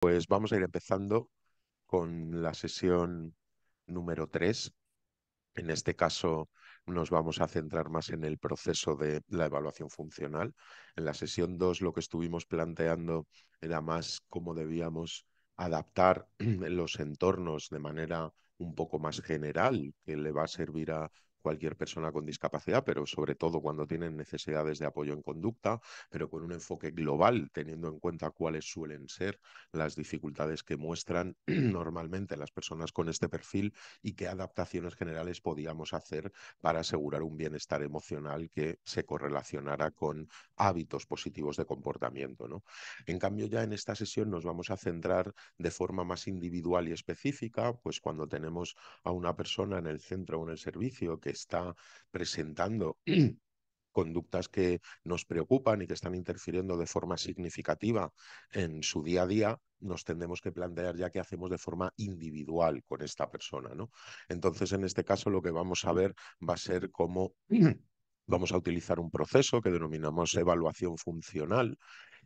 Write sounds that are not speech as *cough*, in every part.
Pues vamos a ir empezando con la sesión número 3. En este caso nos vamos a centrar más en el proceso de la evaluación funcional. En la sesión 2 lo que estuvimos planteando era más cómo debíamos adaptar *clears throat* los entornos de manera un poco más general, que le va a servir a cualquier persona con discapacidad, pero sobre todo cuando tienen necesidades de apoyo en conducta, pero con un enfoque global, teniendo en cuenta cuáles suelen ser las dificultades que muestran *clears throat* normalmente las personas con este perfil y qué adaptaciones generales podíamos hacer para asegurar un bienestar emocional que se correlacionara con hábitos positivos de comportamiento. ¿no? En cambio, ya en esta sesión nos vamos a centrar de forma más individual y específica, pues cuando tenemos a una persona en el centro o en el servicio que está presentando *clears throat* conductas que nos preocupan y que están interfiriendo de forma significativa en su día a día, nos tendremos que plantear ya qué hacemos de forma individual con esta persona. ¿no? Entonces, en este caso, lo que vamos a ver va a ser cómo *clears throat* vamos a utilizar un proceso que denominamos evaluación funcional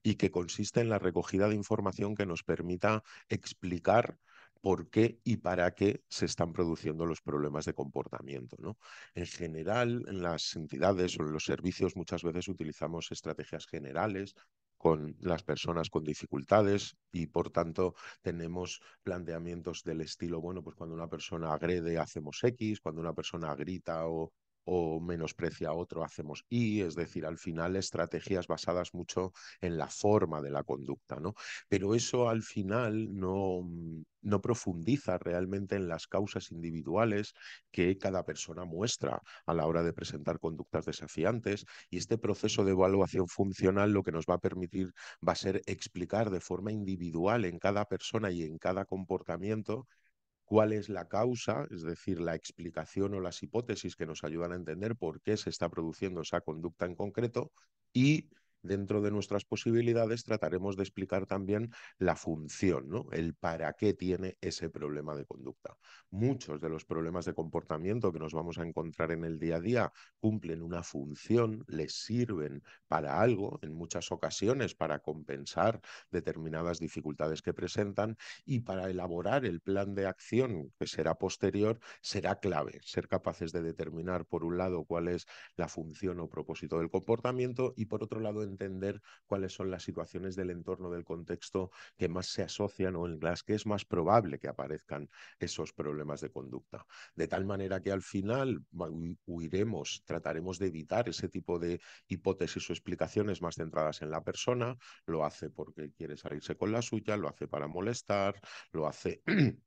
y que consiste en la recogida de información que nos permita explicar por qué y para qué se están produciendo los problemas de comportamiento. ¿no? En general, en las entidades o en los servicios muchas veces utilizamos estrategias generales con las personas con dificultades y por tanto tenemos planteamientos del estilo, bueno, pues cuando una persona agrede hacemos X, cuando una persona grita o o menosprecia a otro, hacemos y, es decir, al final estrategias basadas mucho en la forma de la conducta, ¿no? Pero eso al final no, mm, no profundiza realmente en las causas individuales que cada persona muestra a la hora de presentar conductas desafiantes y este proceso de evaluación funcional lo que nos va a permitir va a ser explicar de forma individual en cada persona y en cada comportamiento cuál es la causa, es decir, la explicación o las hipótesis que nos ayudan a entender por qué se está produciendo esa conducta en concreto y dentro de nuestras posibilidades, trataremos de explicar también la función, ¿no? el para qué tiene ese problema de conducta. Muchos de los problemas de comportamiento que nos vamos a encontrar en el día a día cumplen una función, les sirven para algo, en muchas ocasiones para compensar determinadas dificultades que presentan y para elaborar el plan de acción que será posterior será clave, ser capaces de determinar por un lado cuál es la función o propósito del comportamiento y por otro lado en entender cuáles son las situaciones del entorno, del contexto que más se asocian o en las que es más probable que aparezcan esos problemas de conducta. De tal manera que al final huiremos, trataremos de evitar ese tipo de hipótesis o explicaciones más centradas en la persona, lo hace porque quiere salirse con la suya, lo hace para molestar, lo hace *clears throat*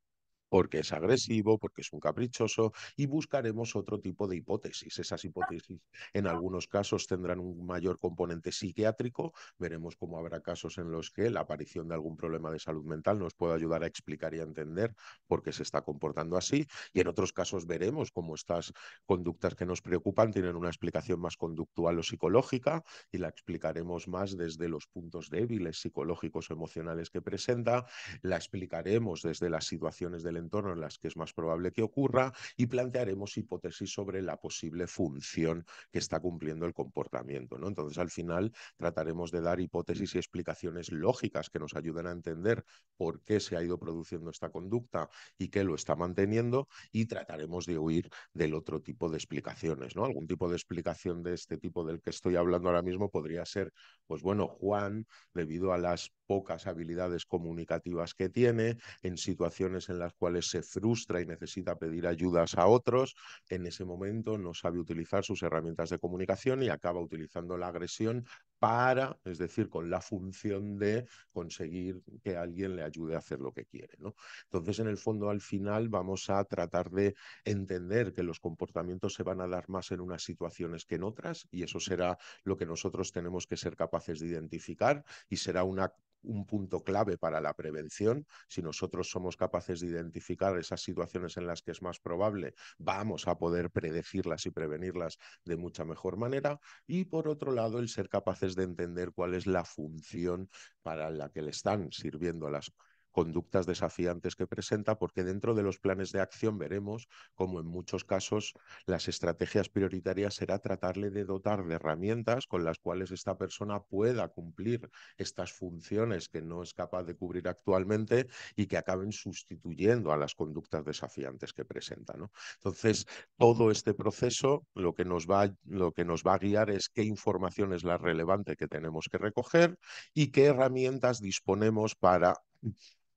porque es agresivo, porque es un caprichoso, y buscaremos otro tipo de hipótesis. Esas ah. hipótesis en algunos casos tendrán un mayor componente psiquiátrico, veremos cómo habrá casos en los que la aparición de algún problema de salud mental nos pueda ayudar a explicar y a entender por qué se está comportando así, y en otros casos veremos cómo estas conductas que nos preocupan tienen una explicación más conductual o psicológica, y la explicaremos más desde los puntos débiles psicológicos o emocionales que presenta, la explicaremos desde las situaciones del entorno en las que es más probable que ocurra y plantearemos hipótesis sobre la posible función que está cumpliendo el comportamiento. ¿no? Entonces, al final, trataremos de dar hipótesis y explicaciones lógicas que nos ayuden a entender por qué se ha ido produciendo esta conducta y qué lo está manteniendo y trataremos de huir del otro tipo de explicaciones. ¿no? Algún tipo de explicación de este tipo del que estoy hablando ahora mismo podría ser, pues bueno, Juan, debido a las pocas habilidades comunicativas que tiene, en situaciones en las cuales se frustra y necesita pedir ayudas a otros, en ese momento no sabe utilizar sus herramientas de comunicación y acaba utilizando la agresión para, es decir, con la función de conseguir que alguien le ayude a hacer lo que quiere. ¿no? Entonces, en el fondo, al final, vamos a tratar de entender que los comportamientos se van a dar más en unas situaciones que en otras y eso será lo que nosotros tenemos que ser capaces de identificar y será una un punto clave para la prevención. Si nosotros somos capaces de identificar esas situaciones en las que es más probable, vamos a poder predecirlas y prevenirlas de mucha mejor manera. Y por otro lado, el ser capaces de entender cuál es la función para la que le están sirviendo las, conductas desafiantes que presenta, porque dentro de los planes de acción veremos como en muchos casos las estrategias prioritarias será tratarle de dotar de herramientas con las cuales esta persona pueda cumplir estas funciones que no es capaz de cubrir actualmente y que acaben sustituyendo a las conductas desafiantes que presenta. ¿no? Entonces, todo este proceso lo que, nos va, lo que nos va a guiar es qué información es la relevante que tenemos que recoger y qué herramientas disponemos para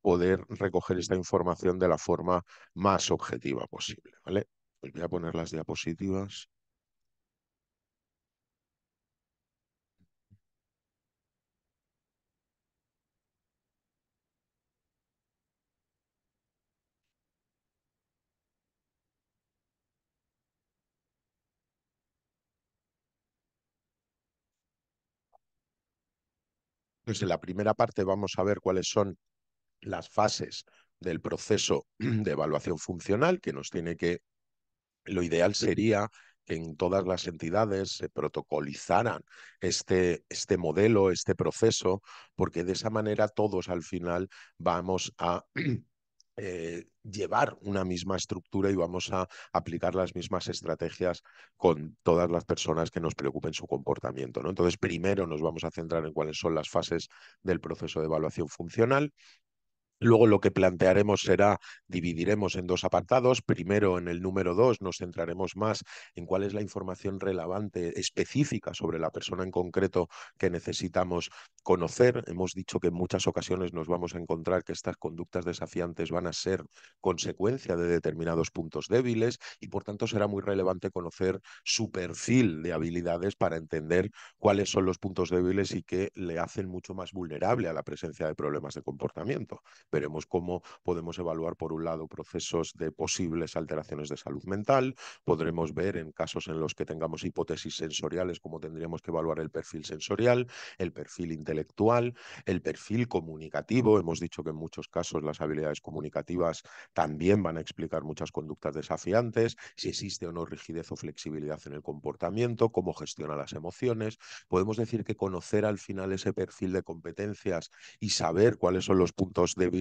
poder recoger esta información de la forma más objetiva posible. ¿vale? Pues voy a poner las diapositivas. Entonces, en la primera parte vamos a ver cuáles son las fases del proceso *clears throat* de evaluación funcional que nos tiene que, lo ideal sería que en todas las entidades se protocolizaran este, este modelo, este proceso, porque de esa manera todos al final vamos a *clears throat* eh, llevar una misma estructura y vamos a aplicar las mismas estrategias con todas las personas que nos preocupen su comportamiento. ¿no? Entonces, primero nos vamos a centrar en cuáles son las fases del proceso de evaluación funcional Luego lo que plantearemos será, dividiremos en dos apartados. Primero, en el número dos, nos centraremos más en cuál es la información relevante, específica sobre la persona en concreto que necesitamos conocer. Hemos dicho que en muchas ocasiones nos vamos a encontrar que estas conductas desafiantes van a ser consecuencia de determinados puntos débiles y por tanto será muy relevante conocer su perfil de habilidades para entender cuáles son los puntos débiles y que le hacen mucho más vulnerable a la presencia de problemas de comportamiento. Veremos cómo podemos evaluar, por un lado, procesos de posibles alteraciones de salud mental, podremos ver en casos en los que tengamos hipótesis sensoriales cómo tendríamos que evaluar el perfil sensorial, el perfil intelectual, el perfil comunicativo. Hemos dicho que en muchos casos las habilidades comunicativas también van a explicar muchas conductas desafiantes, si existe o no rigidez o flexibilidad en el comportamiento, cómo gestiona las emociones. Podemos decir que conocer al final ese perfil de competencias y saber cuáles son los puntos de vista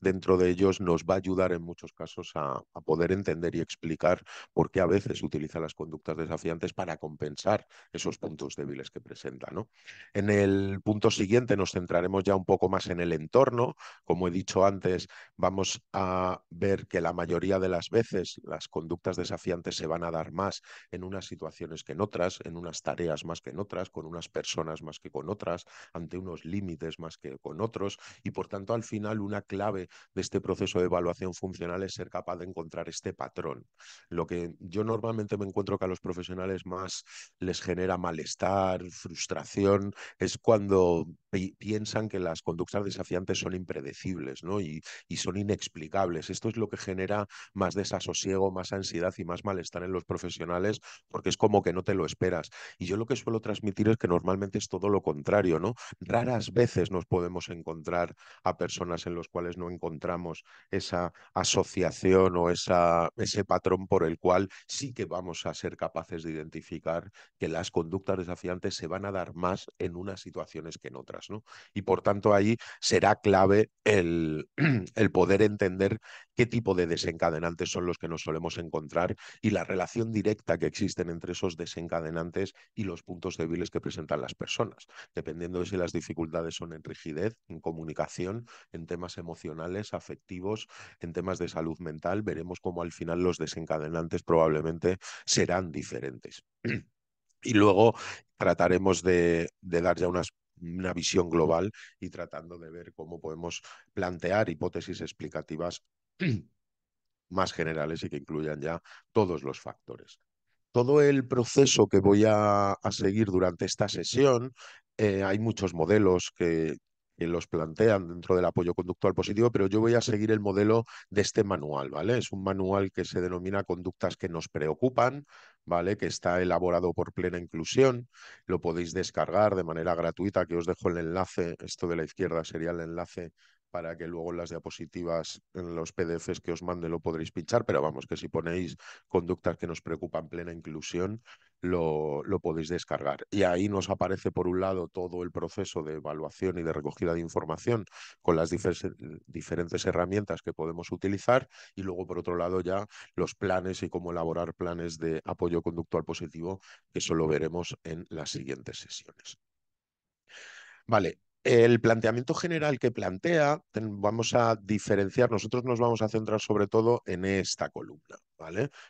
dentro de ellos nos va a ayudar en muchos casos a, poder entender y explicar por qué a veces utiliza las conductas desafiantes para compensar esos puntos débiles que presenta. ¿no? En el punto siguiente nos centraremos ya un poco más en el entorno. Como he dicho antes, vamos a ver que la mayoría de las veces las conductas desafiantes se van a dar más en unas situaciones que en otras, en unas tareas más que en otras, con unas personas más que con otras, ante unos límites más que con otros, y por tanto al final clave de este proceso de evaluación funcional es ser capaz de encontrar este patrón. Lo que yo normalmente me encuentro que a los profesionales más les genera malestar, frustración, es cuando piensan que las conductas desafiantes son impredecibles ¿no? y, son inexplicables. Esto es lo que genera más desasosiego, más ansiedad y más malestar en los profesionales porque es como que no te lo esperas. Y yo lo que suelo transmitir es que normalmente es todo lo contrario, ¿no? Raras veces nos podemos encontrar a personas en en los cuales no encontramos esa asociación o esa, ese patrón por el cual sí que vamos a ser capaces de identificar que las conductas desafiantes se van a dar más en unas situaciones que en otras. ¿no? Y por tanto ahí será clave el, *clears throat* el poder entender qué tipo de desencadenantes son los que nos solemos encontrar y la relación directa que existen entre esos desencadenantes y los puntos débiles que presentan las personas, dependiendo de si las dificultades son en rigidez, en comunicación, en temas emocionales, afectivos, en temas de salud mental. Veremos cómo al final los desencadenantes probablemente serán diferentes. *clears throat* Y luego trataremos de, dar ya una visión global y tratando de ver cómo podemos plantear hipótesis explicativas *clears throat* más generales y que incluyan ya todos los factores. Todo el proceso que voy a, seguir durante esta sesión, eh, hay muchos modelos que los plantean dentro del apoyo conductual positivo, pero yo voy a seguir el modelo de este manual, ¿vale? Es un manual que se denomina Conductas que nos preocupan, ¿vale? Que está elaborado por Plena Inclusión, lo podéis descargar de manera gratuita, que os dejo el enlace, esto de la izquierda sería el enlace para que luego en las diapositivas, en los PDFs que os mande, lo podréis pinchar, pero vamos, que si ponéis conductas que nos preocupan plena inclusión, lo, podéis descargar. Y ahí nos aparece, por un lado, todo el proceso de evaluación y de recogida de información con las diferentes herramientas que podemos utilizar y luego, por otro lado, ya los planes y cómo elaborar planes de apoyo conductual positivo, que eso lo veremos en las siguientes sesiones. Vale, el planteamiento general que plantea, vamos a diferenciar, nosotros nos vamos a centrar sobre todo en esta columna.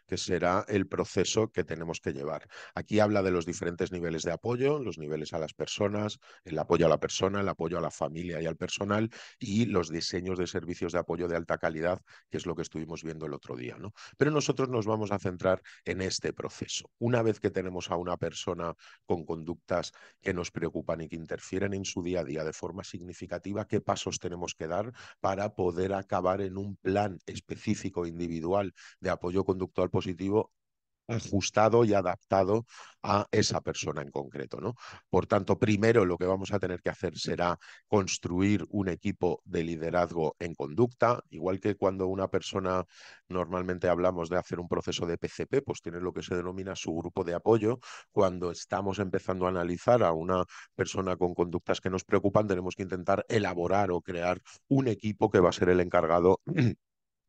Que será el proceso que tenemos que llevar. Aquí habla de los diferentes niveles de apoyo, los niveles a las personas, el apoyo a la persona, el apoyo a la familia y al personal y los diseños de servicios de apoyo de alta calidad, que es lo que estuvimos viendo el otro día, ¿no? Pero nosotros nos vamos a centrar en este proceso. Una vez que tenemos a una persona con conductas que nos preocupan y que interfieren en su día a día de forma significativa, ¿qué pasos tenemos que dar para poder acabar en un plan específico individual de apoyo conductual positivo ajustado y adaptado a esa persona en concreto. ¿no? Por tanto, primero lo que vamos a tener que hacer será construir un equipo de liderazgo en conducta, igual que cuando una persona, normalmente hablamos de hacer un proceso de PCP, pues tiene lo que se denomina su grupo de apoyo. Cuando estamos empezando a analizar a una persona con conductas que nos preocupan, tenemos que intentar elaborar o crear un equipo que va a ser el encargado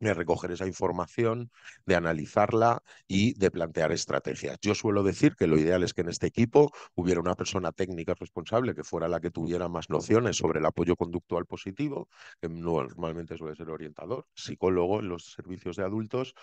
de recoger esa información, de analizarla y de plantear estrategias. Yo suelo decir que lo ideal es que en este equipo hubiera una persona técnica responsable que fuera la que tuviera más nociones sobre el apoyo conductual positivo, que normalmente suele ser orientador, psicólogo en los servicios de adultos,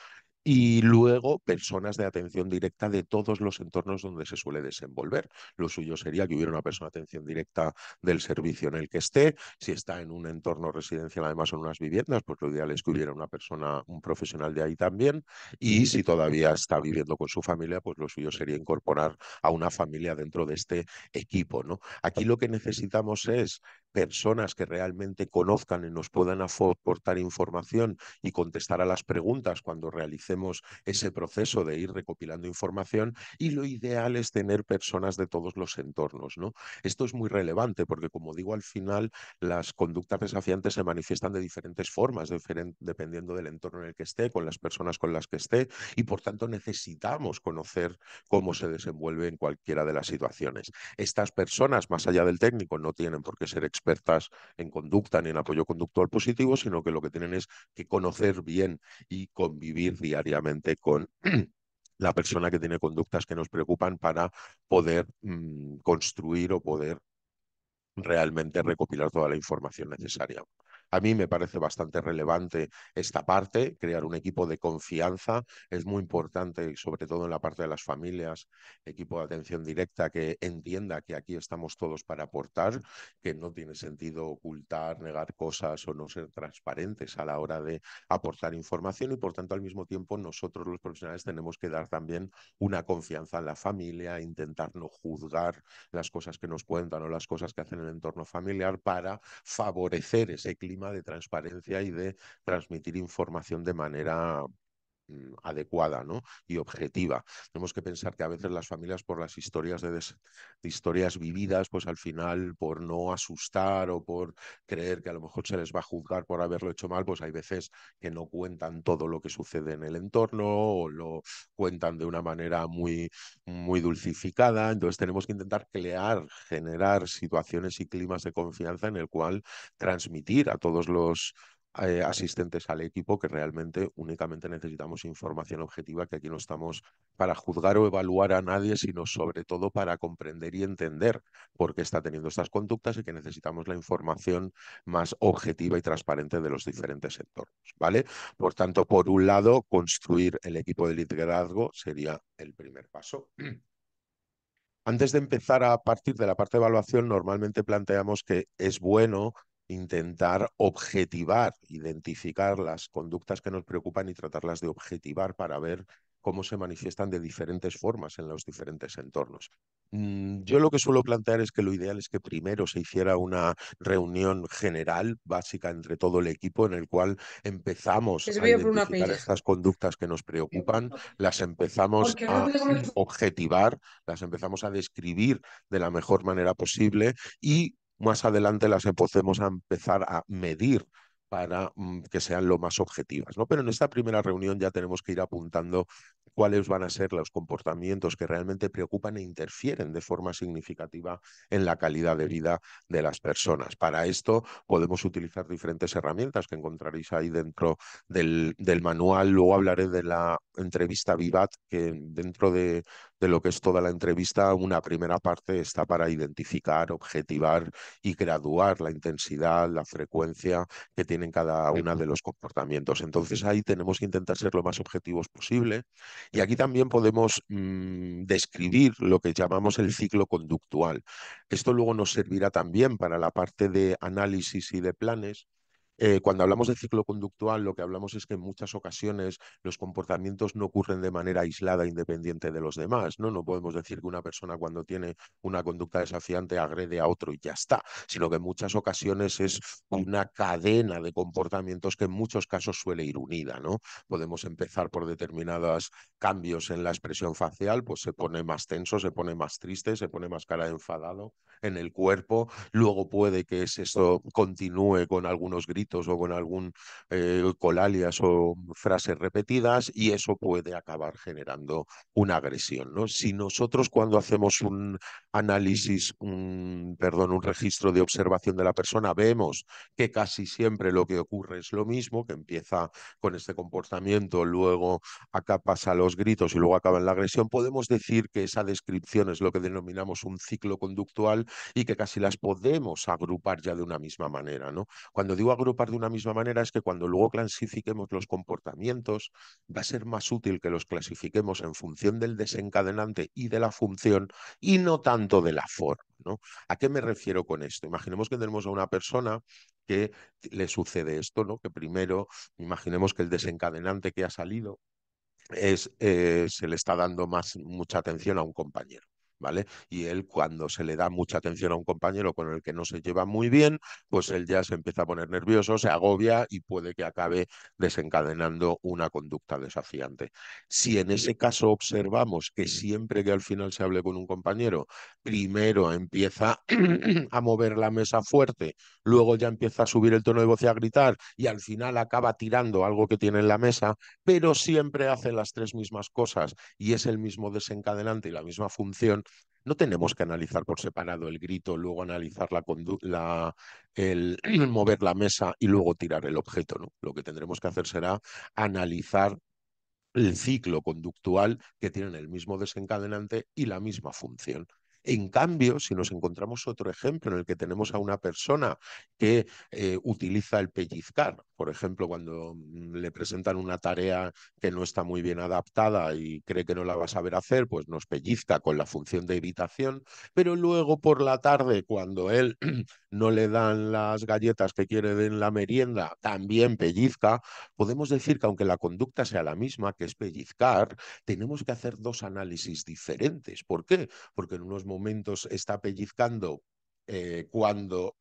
y luego personas de atención directa de todos los entornos donde se suele desenvolver. Lo suyo sería que hubiera una persona de atención directa del servicio en el que esté. Si está en un entorno residencial, además en unas viviendas, pues lo ideal es que hubiera una persona, un profesional de ahí también. Y si todavía está viviendo con su familia, pues lo suyo sería incorporar a una familia dentro de este equipo. ¿no? Aquí lo que necesitamos es personas que realmente conozcan y nos puedan aportar información y contestar a las preguntas cuando realicemos ese proceso de ir recopilando información y lo ideal es tener personas de todos los entornos. ¿no? Esto es muy relevante porque, como digo, al final las conductas desafiantes se manifiestan de diferentes formas, dependiendo del entorno en el que esté, con las personas con las que esté y, por tanto, necesitamos conocer cómo se desenvuelve en cualquiera de las situaciones. Estas personas, más allá del técnico, no tienen por qué ser en conducta ni en apoyo conductual positivo, sino que lo que tienen es que conocer bien y convivir diariamente con *clears throat* la persona que tiene conductas que nos preocupan para poder mm, construir o poder realmente recopilar toda la información necesaria. A mí me parece bastante relevante esta parte, crear un equipo de confianza es muy importante, sobre todo en la parte de las familias, equipo de atención directa que entienda que aquí estamos todos para aportar, que no tiene sentido ocultar, negar cosas o no ser transparentes a la hora de aportar información y por tanto al mismo tiempo nosotros los profesionales tenemos que dar también una confianza en la familia, intentar no juzgar las cosas que nos cuentan o las cosas que hacen en el entorno familiar para favorecer ese clima de transparencia y de transmitir información de manera Mm, adecuada ¿no? y objetiva. Tenemos que pensar que a veces las familias por las historias de, historias vividas, pues al final por no asustar o por creer que a lo mejor se les va a juzgar por haberlo hecho mal, pues hay veces que no cuentan todo lo que sucede en el entorno o lo cuentan de una manera muy, muy dulcificada. Entonces tenemos que intentar crear, generar situaciones y climas de confianza en el cual transmitir a todos los eh, asistentes al equipo que realmente únicamente necesitamos información objetiva, que aquí no estamos para juzgar o evaluar a nadie, sino sobre todo para comprender y entender por qué está teniendo estas conductas y que necesitamos la información más objetiva y transparente de los diferentes sectores, ¿vale? Por tanto, por un lado, construir el equipo de liderazgo sería el primer paso. Antes de empezar a partir de la parte de evaluación, normalmente planteamos que es bueno intentar objetivar, identificar las conductas que nos preocupan y tratarlas de objetivar para ver cómo se manifiestan de diferentes formas en los diferentes entornos. Mm, yo lo que suelo plantear es que lo ideal es que primero se hiciera una reunión general, básica, entre todo el equipo, en el cual empezamos a identificar estas conductas que nos preocupan, las empezamos a objetivar, las empezamos a describir de la mejor manera posible y más adelante las podemos a empezar a medir para mm, que sean lo más objetivas. ¿no? Pero en esta primera reunión ya tenemos que ir apuntando cuáles van a ser los comportamientos que realmente preocupan e interfieren de forma significativa en la calidad de vida de las personas. Para esto podemos utilizar diferentes herramientas que encontraréis ahí dentro del, manual. Luego hablaré de la entrevista Vivat, que dentro de lo que es toda la entrevista, una primera parte está para identificar, objetivar y graduar la intensidad, la frecuencia que tiene en cada uno de los comportamientos. Entonces ahí tenemos que intentar ser lo más objetivos posible. Y aquí también podemos mm, describir lo que llamamos el ciclo conductual. Esto luego nos servirá también para la parte de análisis y de planes, eh, cuando hablamos de ciclo conductual, lo que hablamos es que en muchas ocasiones los comportamientos no ocurren de manera aislada, independiente de los demás. No, no podemos decir que una persona cuando tiene una conducta desafiante agrede a otro y ya está, sino que en muchas ocasiones es una cadena de comportamientos que en muchos casos suele ir unida. ¿no? Podemos empezar por determinados cambios en la expresión facial, pues se pone más tenso, se pone más triste, se pone más cara de enfadado en el cuerpo. Luego puede que eso continúe con algunos gritos o con algún eh, colalias o frases repetidas y eso puede acabar generando una agresión. ¿no? Si nosotros cuando hacemos un análisis, un, perdón, un registro de observación de la persona, vemos que casi siempre lo que ocurre es lo mismo, que empieza con este comportamiento, luego acá pasa los gritos y luego acaba en la agresión, podemos decir que esa descripción es lo que denominamos un ciclo conductual y que casi las podemos agrupar ya de una misma manera. ¿no? Cuando digo agrupar, de una misma manera es que cuando luego clasifiquemos los comportamientos, va a ser más útil que los clasifiquemos en función del desencadenante y de la función y no tanto de la forma. ¿no? ¿A qué me refiero con esto? Imaginemos que tenemos a una persona que le sucede esto, ¿no? que primero imaginemos que el desencadenante que ha salido es, eh, se le está dando más, mucha atención a un compañero. ¿vale? Y él cuando se le da mucha atención a un compañero con el que no se lleva muy bien, pues él ya se empieza a poner nervioso, se agobia y puede que acabe desencadenando una conducta desafiante. Si en ese caso observamos que siempre que al final se hable con un compañero, primero empieza *clears throat* a mover la mesa fuerte, luego ya empieza a subir el tono de voz y a gritar y al final acaba tirando algo que tiene en la mesa, pero siempre hace las tres mismas cosas y es el mismo desencadenante y la misma función, no tenemos que analizar por separado el grito, luego analizar la, el, *clears throat* mover la mesa y luego tirar el objeto. ¿no? Lo que tendremos que hacer será analizar el ciclo conductual que tienen el mismo desencadenante y la misma función. En cambio, si nos encontramos otro ejemplo en el que tenemos a una persona que eh, utiliza el pellizcar, por ejemplo, cuando mm, le presentan una tarea que no está muy bien adaptada y cree que no la va a saber hacer, pues nos pellizca con la función de evitación, pero luego por la tarde, cuando él *clears throat* no le dan las galletas que quiere en la merienda, también pellizca, podemos decir que aunque la conducta sea la misma, que es pellizcar, tenemos que hacer dos análisis diferentes. ¿Por qué? Porque en unos momentos está pellizcando eh, cuando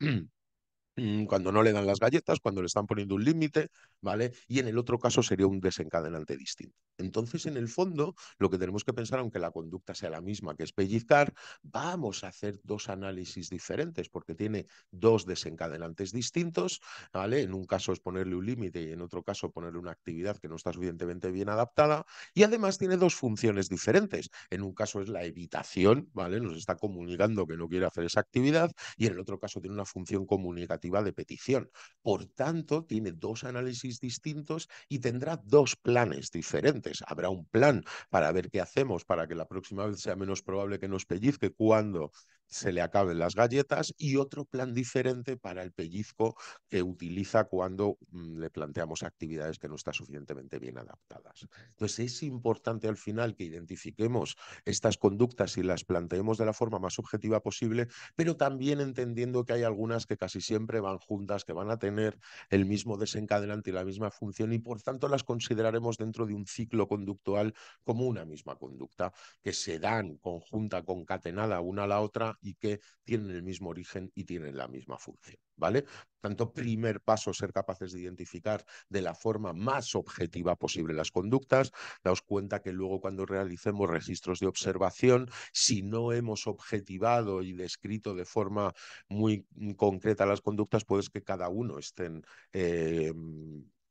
Mm, cuando no le dan las galletas, cuando le están poniendo un límite, ¿vale? Y en el otro caso sería un desencadenante distinto. Entonces, en el fondo, lo que tenemos que pensar, aunque la conducta sea la misma, que es pellizcar, vamos a hacer dos análisis diferentes porque tiene dos desencadenantes distintos, ¿vale? En un caso es ponerle un límite y en otro caso ponerle una actividad que no está suficientemente bien adaptada y además tiene dos funciones diferentes. En un caso es la evitación, ¿vale? Nos está comunicando que no quiere hacer esa actividad y en el otro caso tiene una función comunicativa de petición. Por tanto, tiene dos análisis distintos y tendrá dos planes diferentes. Habrá un plan para ver qué hacemos para que la próxima vez sea menos probable que nos pellizque cuando se le acaben las galletas y otro plan diferente para el pellizco que utiliza cuando mm, le planteamos actividades que no están suficientemente bien adaptadas. Entonces es importante al final que identifiquemos estas conductas y las planteemos de la forma más objetiva posible, pero también entendiendo que hay algunas que casi siempre van juntas, que van a tener el mismo desencadenante y la misma función y por tanto las consideraremos dentro de un ciclo conductual como una misma conducta, que se dan conjunta, concatenada una a la otra y que tienen el mismo origen y tienen la misma función. ¿Vale? Tanto primer paso, ser capaces de identificar de la forma más objetiva posible las conductas. Daos cuenta que luego cuando realicemos registros de observación, si no hemos objetivado y descrito de forma muy mm, concreta las conductas, pues que cada uno estén... Eh,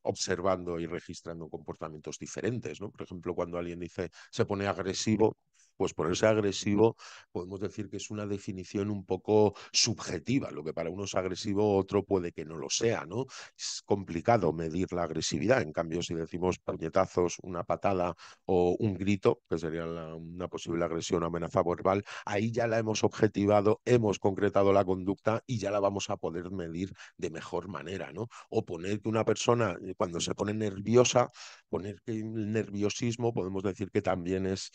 observando y registrando comportamientos diferentes, ¿no? Por ejemplo, cuando alguien dice se pone agresivo, pues ponerse agresivo, podemos decir que es una definición un poco subjetiva, lo que para uno es agresivo, otro puede que no lo sea, ¿no? Es complicado medir la agresividad, en cambio si decimos puñetazos, una patada o un grito, que sería una posible agresión o amenaza verbal, ahí ya la hemos objetivado, hemos concretado la conducta y ya la vamos a poder medir de mejor manera, ¿no? O poner que una persona eh, cuando se pone nerviosa, poner que el nerviosismo podemos decir que también es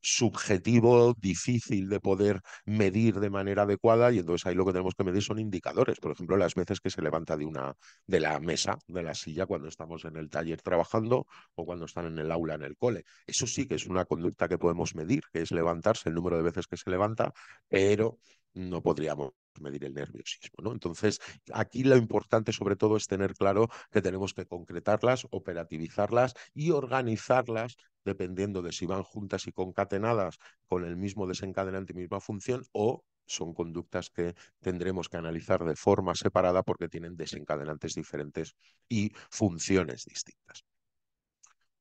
subjetivo, difícil de poder medir de manera adecuada y entonces ahí lo que tenemos que medir son indicadores, por ejemplo, las veces que se levanta de una de la mesa, de la silla cuando estamos en el taller trabajando o cuando están en el aula en el cole. Eso sí que es una conducta que podemos medir, que es levantarse, el número de veces que se levanta, pero no podríamos medir el nerviosismo. ¿no? Entonces, aquí lo importante sobre todo es tener claro que tenemos que concretarlas, operativizarlas y organizarlas dependiendo de si van juntas y concatenadas con el mismo desencadenante y misma función o son conductas que tendremos que analizar de forma separada porque tienen desencadenantes diferentes y funciones distintas.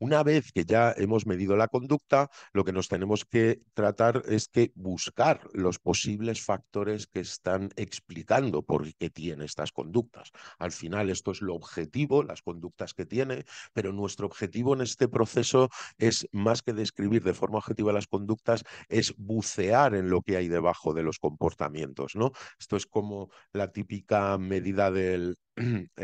Una vez que ya hemos medido la conducta, lo que nos tenemos que tratar es que buscar los posibles factores que están explicando por qué tiene estas conductas. Al final, esto es lo objetivo, las conductas que tiene, pero nuestro objetivo en este proceso es más que describir de forma objetiva las conductas, es bucear en lo que hay debajo de los comportamientos. ¿no? Esto es como la típica medida del *clears throat*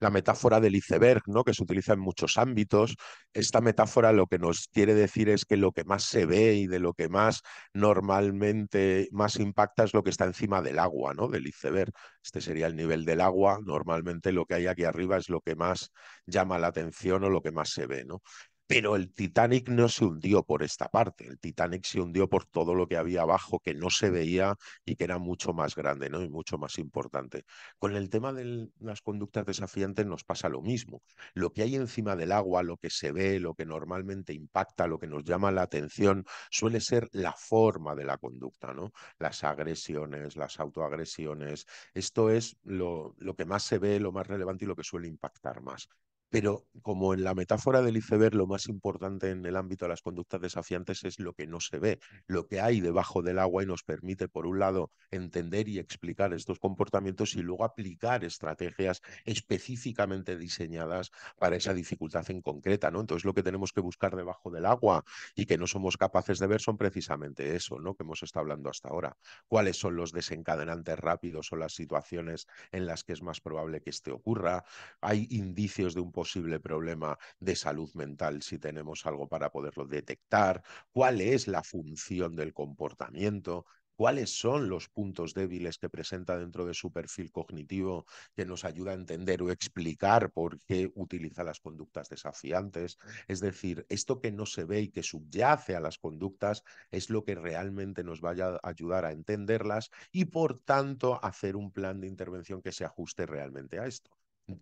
la metáfora del iceberg, ¿no? que se utiliza en muchos ámbitos. Esta metáfora lo que nos quiere decir es que lo que más se ve y de lo que más normalmente más impacta es lo que está encima del agua, ¿no? del iceberg. Este sería el nivel del agua. Normalmente lo que hay aquí arriba es lo que más llama la atención o lo que más se ve. ¿no? Pero el Titanic no se hundió por esta parte, el Titanic se hundió por todo lo que había abajo que no se veía y que era mucho más grande ¿no? y mucho más importante. Con el tema de las conductas desafiantes nos pasa lo mismo. Lo que hay encima del agua, lo que se ve, lo que normalmente impacta, lo que nos llama la atención, suele ser la forma de la conducta, ¿no? Las agresiones, las autoagresiones. Esto es lo, lo que más se ve, lo más relevante y lo que suele impactar más. Pero como en la metáfora del iceberg, lo más importante en el ámbito de las conductas desafiantes es lo que no se ve, lo que hay debajo del agua y nos permite, por un lado, entender y explicar estos comportamientos y luego aplicar estrategias específicamente diseñadas para esa dificultad en concreta. ¿no? Entonces, lo que tenemos que buscar debajo del agua y que no somos capaces de ver son precisamente eso ¿no? que hemos estado hablando hasta ahora. ¿Cuáles son los desencadenantes rápidos o las situaciones en las que es más probable que este ocurra? ¿Hay indicios de un posible problema de salud mental si tenemos algo para poderlo detectar, cuál es la función del comportamiento, cuáles son los puntos débiles que presenta dentro de su perfil cognitivo que nos ayuda a entender o explicar por qué utiliza las conductas desafiantes. Es decir, esto que no se ve y que subyace a las conductas es lo que realmente nos vaya a ayudar a entenderlas y, por tanto, hacer un plan de intervención que se ajuste realmente a esto.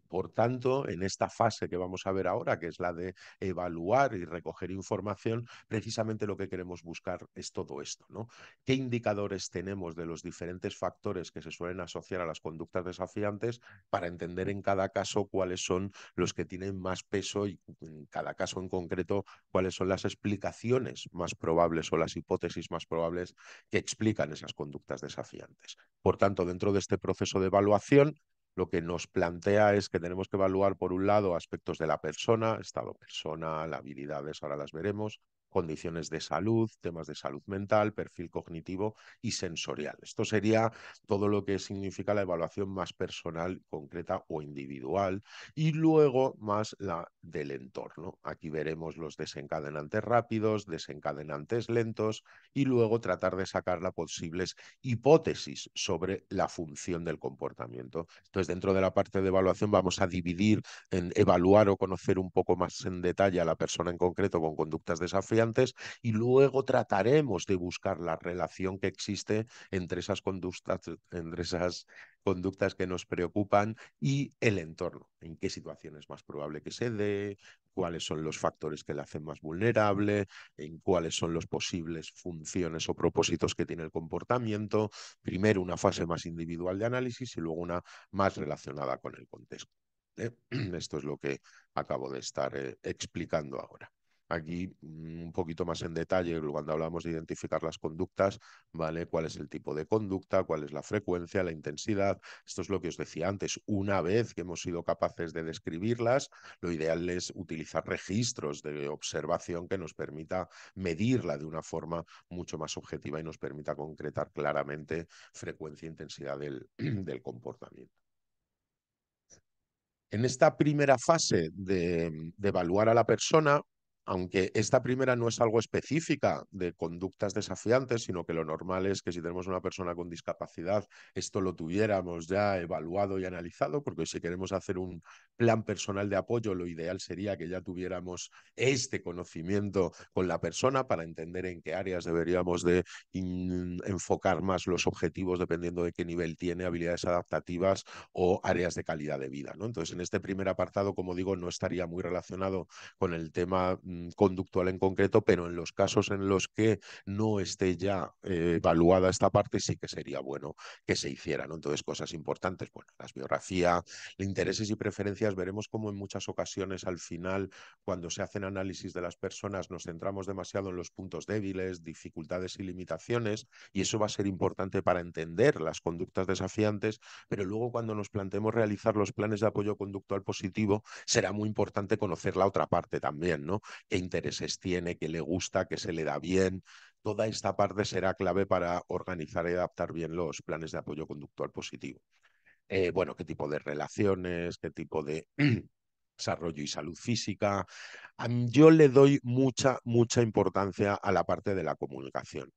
Por tanto, en esta fase que vamos a ver ahora, que es la de evaluar y recoger información, precisamente lo que queremos buscar es todo esto, ¿no? ¿Qué indicadores tenemos de los diferentes factores que se suelen asociar a las conductas desafiantes para entender en cada caso cuáles son los que tienen más peso y en cada caso en concreto cuáles son las explicaciones más probables o las hipótesis más probables que explican esas conductas desafiantes? Por tanto, dentro de este proceso de evaluación, lo que nos plantea es que tenemos que evaluar, por un lado, aspectos de la persona, estado persona, habilidades, ahora las veremos, condiciones de salud, temas de salud mental, perfil cognitivo y sensorial. Esto sería todo lo que significa la evaluación más personal, concreta o individual y luego más la del entorno. Aquí veremos los desencadenantes rápidos, desencadenantes lentos y luego tratar de sacar las posibles hipótesis sobre la función del comportamiento. Entonces, dentro de la parte de evaluación vamos a dividir en evaluar o conocer un poco más en detalle a la persona en concreto con conductas desafiantes y luego trataremos de buscar la relación que existe entre esas conductas, entre esas conductas que nos preocupan y el entorno, en qué situación es más probable que se dé, cuáles son los factores que la hacen más vulnerable, en cuáles son las posibles funciones o propósitos que tiene el comportamiento. Primero una fase más individual de análisis y luego una más relacionada con el contexto. ¿eh? *clears throat* Esto es lo que acabo de estar eh, explicando ahora. Aquí mm, un poquito más en detalle, cuando hablamos de identificar las conductas, ¿vale? ¿Cuál es el tipo de conducta? ¿Cuál es la frecuencia, la intensidad? Esto es lo que os decía antes. Una vez que hemos sido capaces de describirlas, lo ideal es utilizar registros de observación que nos permita medirla de una forma mucho más objetiva y nos permita concretar claramente frecuencia e intensidad del, *clears throat* comportamiento. En esta primera fase de, de, evaluar a la persona, aunque esta primera no es algo específica de conductas desafiantes, sino que lo normal es que si tenemos una persona con discapacidad, esto lo tuviéramos ya evaluado y analizado, porque si queremos hacer un plan personal de apoyo, lo ideal sería que ya tuviéramos este conocimiento con la persona para entender en qué áreas deberíamos de enfocar más los objetivos dependiendo de qué nivel tiene, habilidades adaptativas o áreas de calidad de vida. Entonces, en este primer apartado, como digo, no estaría muy relacionado con el tema Mm, conductual en concreto, pero en los casos en los que no esté ya eh, evaluada esta parte, sí que sería bueno que se hiciera. Entonces, cosas importantes, bueno, las biografías, intereses y preferencias, veremos cómo en muchas ocasiones al final, cuando se hacen análisis de las personas, nos centramos demasiado en los puntos débiles, dificultades y limitaciones, y eso va a ser importante para entender las conductas desafiantes, pero luego cuando nos planteemos realizar los planes de apoyo conductual positivo, será muy importante conocer la otra parte también, ¿no? qué intereses tiene, qué le gusta, qué se le da bien. Toda esta parte será clave para organizar y adaptar bien los planes de apoyo conductual positivo. Eh, bueno, qué tipo de relaciones, qué tipo de *clears throat* desarrollo y salud física. Yo le doy mucha, mucha importancia a la parte de la comunicación.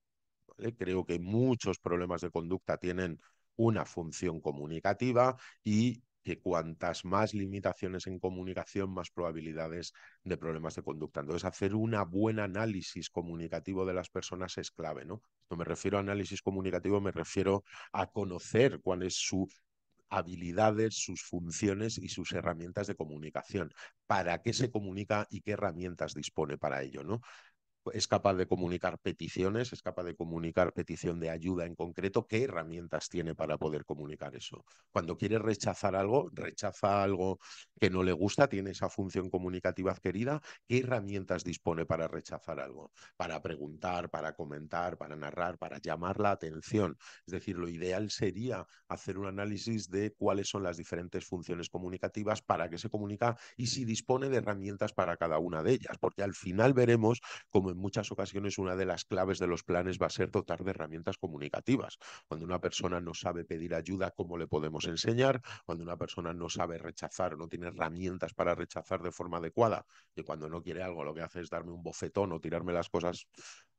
Creo que muchos problemas de conducta tienen una función comunicativa y que cuantas más limitaciones en comunicación, más probabilidades de problemas de conducta. Entonces, hacer un buen análisis comunicativo de las personas es clave, ¿no? No me refiero a análisis comunicativo, me refiero a conocer cuáles son sus habilidades, sus funciones y sus herramientas de comunicación. ¿Para qué se comunica y qué herramientas dispone para ello? ¿no? es capaz de comunicar peticiones, es capaz de comunicar petición de ayuda en concreto, qué herramientas tiene para poder comunicar eso. Cuando quiere rechazar algo, rechaza algo que no le gusta, tiene esa función comunicativa adquirida, qué herramientas dispone para rechazar algo, para preguntar, para comentar, para narrar, para llamar la atención. Es decir, lo ideal sería hacer un análisis de cuáles son las diferentes funciones comunicativas, para qué se comunica y si dispone de herramientas para cada una de ellas, porque al final veremos cómo en muchas ocasiones una de las claves de los planes va a ser dotar de herramientas comunicativas. Cuando una persona no sabe pedir ayuda, ¿cómo le podemos enseñar? Cuando una persona no sabe rechazar, o no tiene herramientas para rechazar de forma adecuada, y cuando no quiere algo lo que hace es darme un bofetón o tirarme las cosas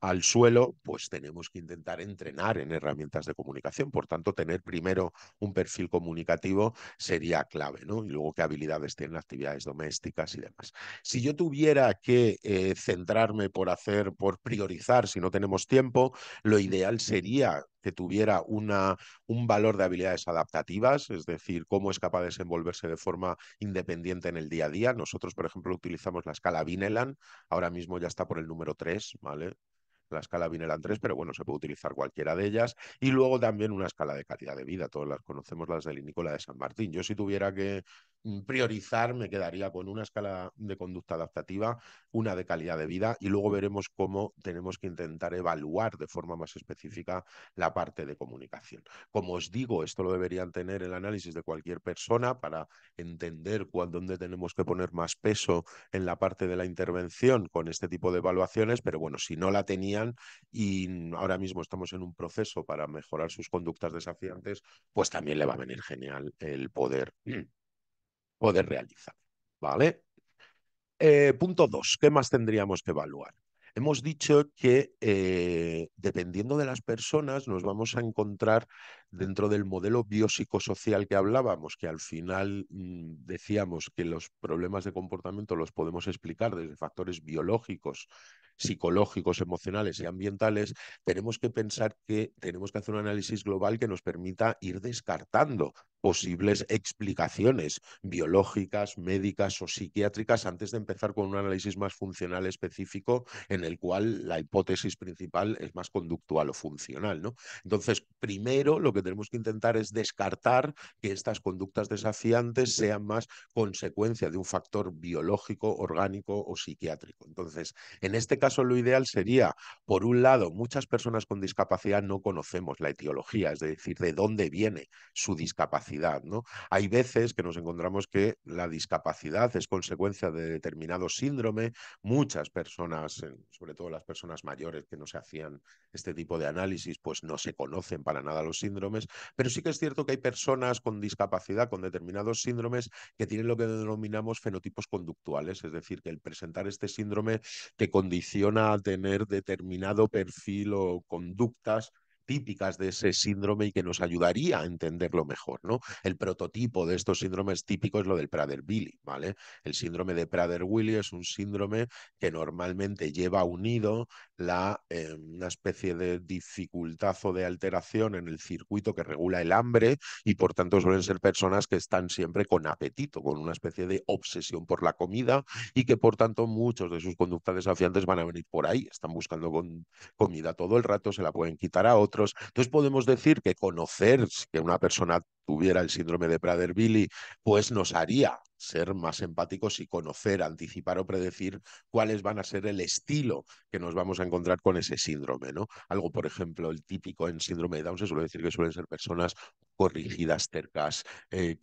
al suelo, pues tenemos que intentar entrenar en herramientas de comunicación. Por tanto, tener primero un perfil comunicativo sería clave, ¿no? Y luego qué habilidades tienen actividades domésticas y demás. Si yo tuviera que eh, centrarme por hacer hacer por priorizar si no tenemos tiempo. Lo ideal sería que tuviera una, un valor de habilidades adaptativas, es decir, cómo es capaz de desenvolverse de forma independiente en el día a día. Nosotros, por ejemplo, utilizamos la escala Vineland, ahora mismo ya está por el número 3, ¿vale? la escala Vineland 3, pero bueno, se puede utilizar cualquiera de ellas. Y luego también una escala de calidad de vida, todas las conocemos, las del Nicola de San Martín. Yo si tuviera que mm, priorizar, me quedaría con una escala de conducta adaptativa, una de calidad de vida y luego veremos cómo tenemos que intentar evaluar de forma más específica la parte de comunicación. Como os digo, esto lo deberían tener el análisis de cualquier persona para entender dónde tenemos que poner más peso en la parte de la intervención con este tipo de evaluaciones, pero bueno, si no la tenía y ahora mismo estamos en un proceso para mejorar sus conductas desafiantes, pues también le va a venir genial el poder, mm, poder realizar. ¿Vale? Eh, punto 2. ¿Qué más tendríamos que evaluar? Hemos dicho que eh, dependiendo de las personas nos vamos a encontrar dentro del modelo biopsicosocial que hablábamos, que al final mm, decíamos que los problemas de comportamiento los podemos explicar desde factores biológicos psicológicos, emocionales y ambientales, tenemos que pensar que tenemos que hacer un análisis global que nos permita ir descartando posibles explicaciones biológicas, médicas o psiquiátricas antes de empezar con un análisis más funcional específico en el cual la hipótesis principal es más conductual o funcional. ¿no? Entonces, primero lo que tenemos que intentar es descartar que estas conductas desafiantes sean más consecuencia de un factor biológico, orgánico o psiquiátrico. Entonces, en este caso lo ideal sería, por un lado, muchas personas con discapacidad no conocemos la etiología, es decir, de dónde viene su discapacidad ¿no? Hay veces que nos encontramos que la discapacidad es consecuencia de determinado síndrome. Muchas personas, eh, sobre todo las personas mayores que no se hacían este tipo de análisis, pues no se conocen para nada los síndromes, pero sí que es cierto que hay personas con discapacidad, con determinados síndromes, que tienen lo que denominamos fenotipos conductuales, es decir, que el presentar este síndrome te condiciona a tener determinado perfil o conductas típicas de ese síndrome y que nos ayudaría a entenderlo mejor, ¿no? El prototipo de estos síndromes típicos es lo del Prader-Willi, ¿vale? El síndrome de Prader-Willi es un síndrome que normalmente lleva unido la, eh, una especie de dificultad o de alteración en el circuito que regula el hambre y por tanto suelen ser personas que están siempre con apetito, con una especie de obsesión por la comida y que por tanto muchos de sus conductas desafiantes van a venir por ahí, están buscando comida todo el rato, se la pueden quitar a otro entonces podemos decir que conocer que una persona hubiera el síndrome de Prader-Willi, pues nos haría ser más empáticos y conocer, anticipar o predecir cuáles van a ser el estilo que nos vamos a encontrar con ese síndrome, ¿no? Algo, por ejemplo, el típico en síndrome de Down se suele decir que suelen ser personas corrigidas, tercas, eh,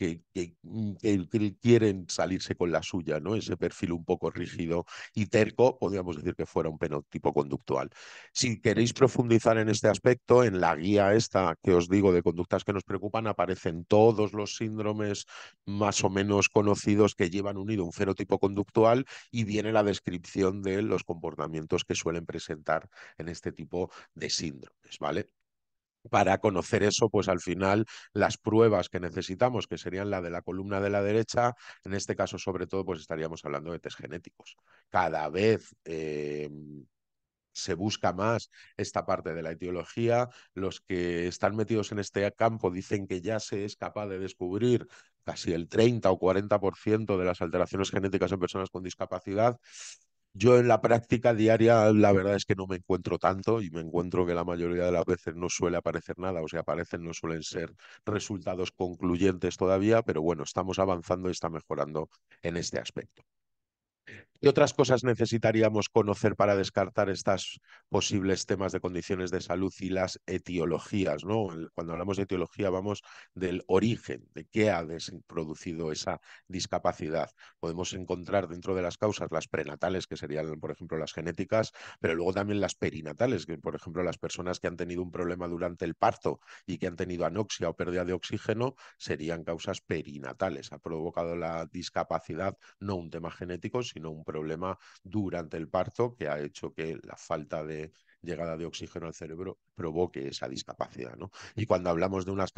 mm, que, quieren salirse con la suya, ¿no? Ese perfil un poco rígido y terco, podríamos decir que fuera un penotipo conductual. Si queréis profundizar en este aspecto, en la guía esta que os digo de conductas que nos preocupan aparecen todos los síndromes más o menos conocidos que llevan unido un fenotipo conductual y viene la descripción de los comportamientos que suelen presentar en este tipo de síndromes, ¿vale? para conocer eso, pues al final las pruebas que necesitamos, que serían la de la columna de la derecha, en este caso sobre todo, pues estaríamos hablando de test genéticos. Cada vez eh, se busca más esta parte de la etiología. Los que están metidos en este campo dicen que ya se es capaz de descubrir casi el 30 o 40% de las alteraciones genéticas en personas con discapacidad. Yo en la práctica diaria la verdad es que no me encuentro tanto y me encuentro que la mayoría de las veces no suele aparecer nada, o sea, aparecen, no suelen ser resultados concluyentes todavía, pero bueno, estamos avanzando y está mejorando en este aspecto. ¿Qué otras cosas necesitaríamos conocer para descartar estos posibles temas de condiciones de salud y las etiologías? ¿no? Cuando hablamos de etiología vamos del origen, de qué ha producido esa discapacidad. Podemos encontrar dentro de las causas las prenatales, que serían, por ejemplo, las genéticas, pero luego también las perinatales, que, por ejemplo, las personas que han tenido un problema durante el parto y que han tenido anoxia o pérdida de oxígeno, serían causas perinatales. Ha provocado la discapacidad no un tema genético, sino un problema durante el parto que ha hecho que la falta de llegada de oxígeno al cerebro provoque esa discapacidad. Y cuando hablamos de unas,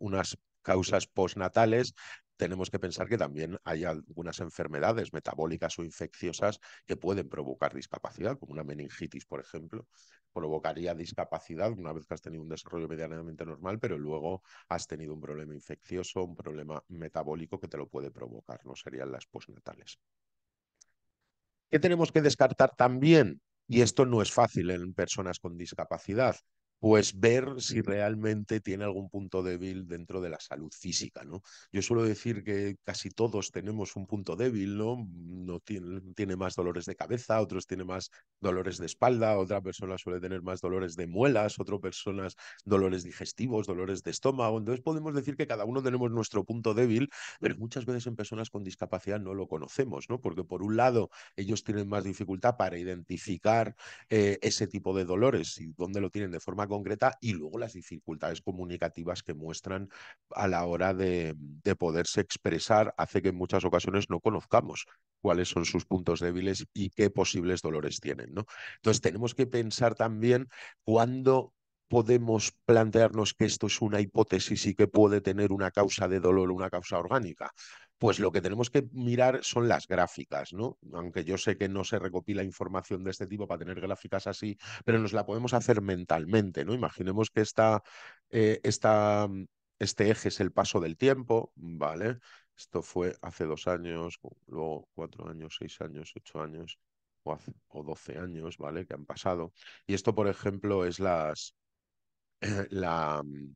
unas causas postnatales, tenemos que pensar que también hay algunas enfermedades metabólicas o infecciosas que pueden provocar discapacidad, como una meningitis, por ejemplo, provocaría discapacidad una vez que has tenido un desarrollo medianamente normal, pero luego has tenido un problema infeccioso, un problema metabólico que te lo puede provocar, no serían las postnatales. ¿Qué tenemos que descartar también? Y esto no es fácil en personas con discapacidad pues ver si realmente tiene algún punto débil dentro de la salud física, ¿no? Yo suelo decir que casi todos tenemos un punto débil, ¿no? no tiene, más dolores de cabeza, otros tienen más dolores de espalda, otra persona suele tener más dolores de muelas, otra personas dolores digestivos, dolores de estómago. Entonces podemos decir que cada uno tenemos nuestro punto débil, pero muchas veces en personas con discapacidad no lo conocemos, ¿no? Porque por un lado ellos tienen más dificultad para identificar eh, ese tipo de dolores y dónde lo tienen de forma concreta y luego las dificultades comunicativas que muestran a la hora de, poderse expresar hace que en muchas ocasiones no conozcamos cuáles son sus puntos débiles y qué posibles dolores tienen. ¿no? Entonces tenemos que pensar también cuándo podemos plantearnos que esto es una hipótesis y que puede tener una causa de dolor, una causa orgánica pues lo que tenemos que mirar son las gráficas, ¿no? Aunque yo sé que no se recopila información de este tipo para tener gráficas así, pero nos la podemos hacer mentalmente, ¿no? Imaginemos que esta, eh, esta, mm, este eje es el paso del tiempo, ¿vale? Esto fue hace dos años, luego cuatro años, seis años, ocho años o, doce años, ¿vale? Que han pasado. Y esto, por ejemplo, es las, eh, la, mm,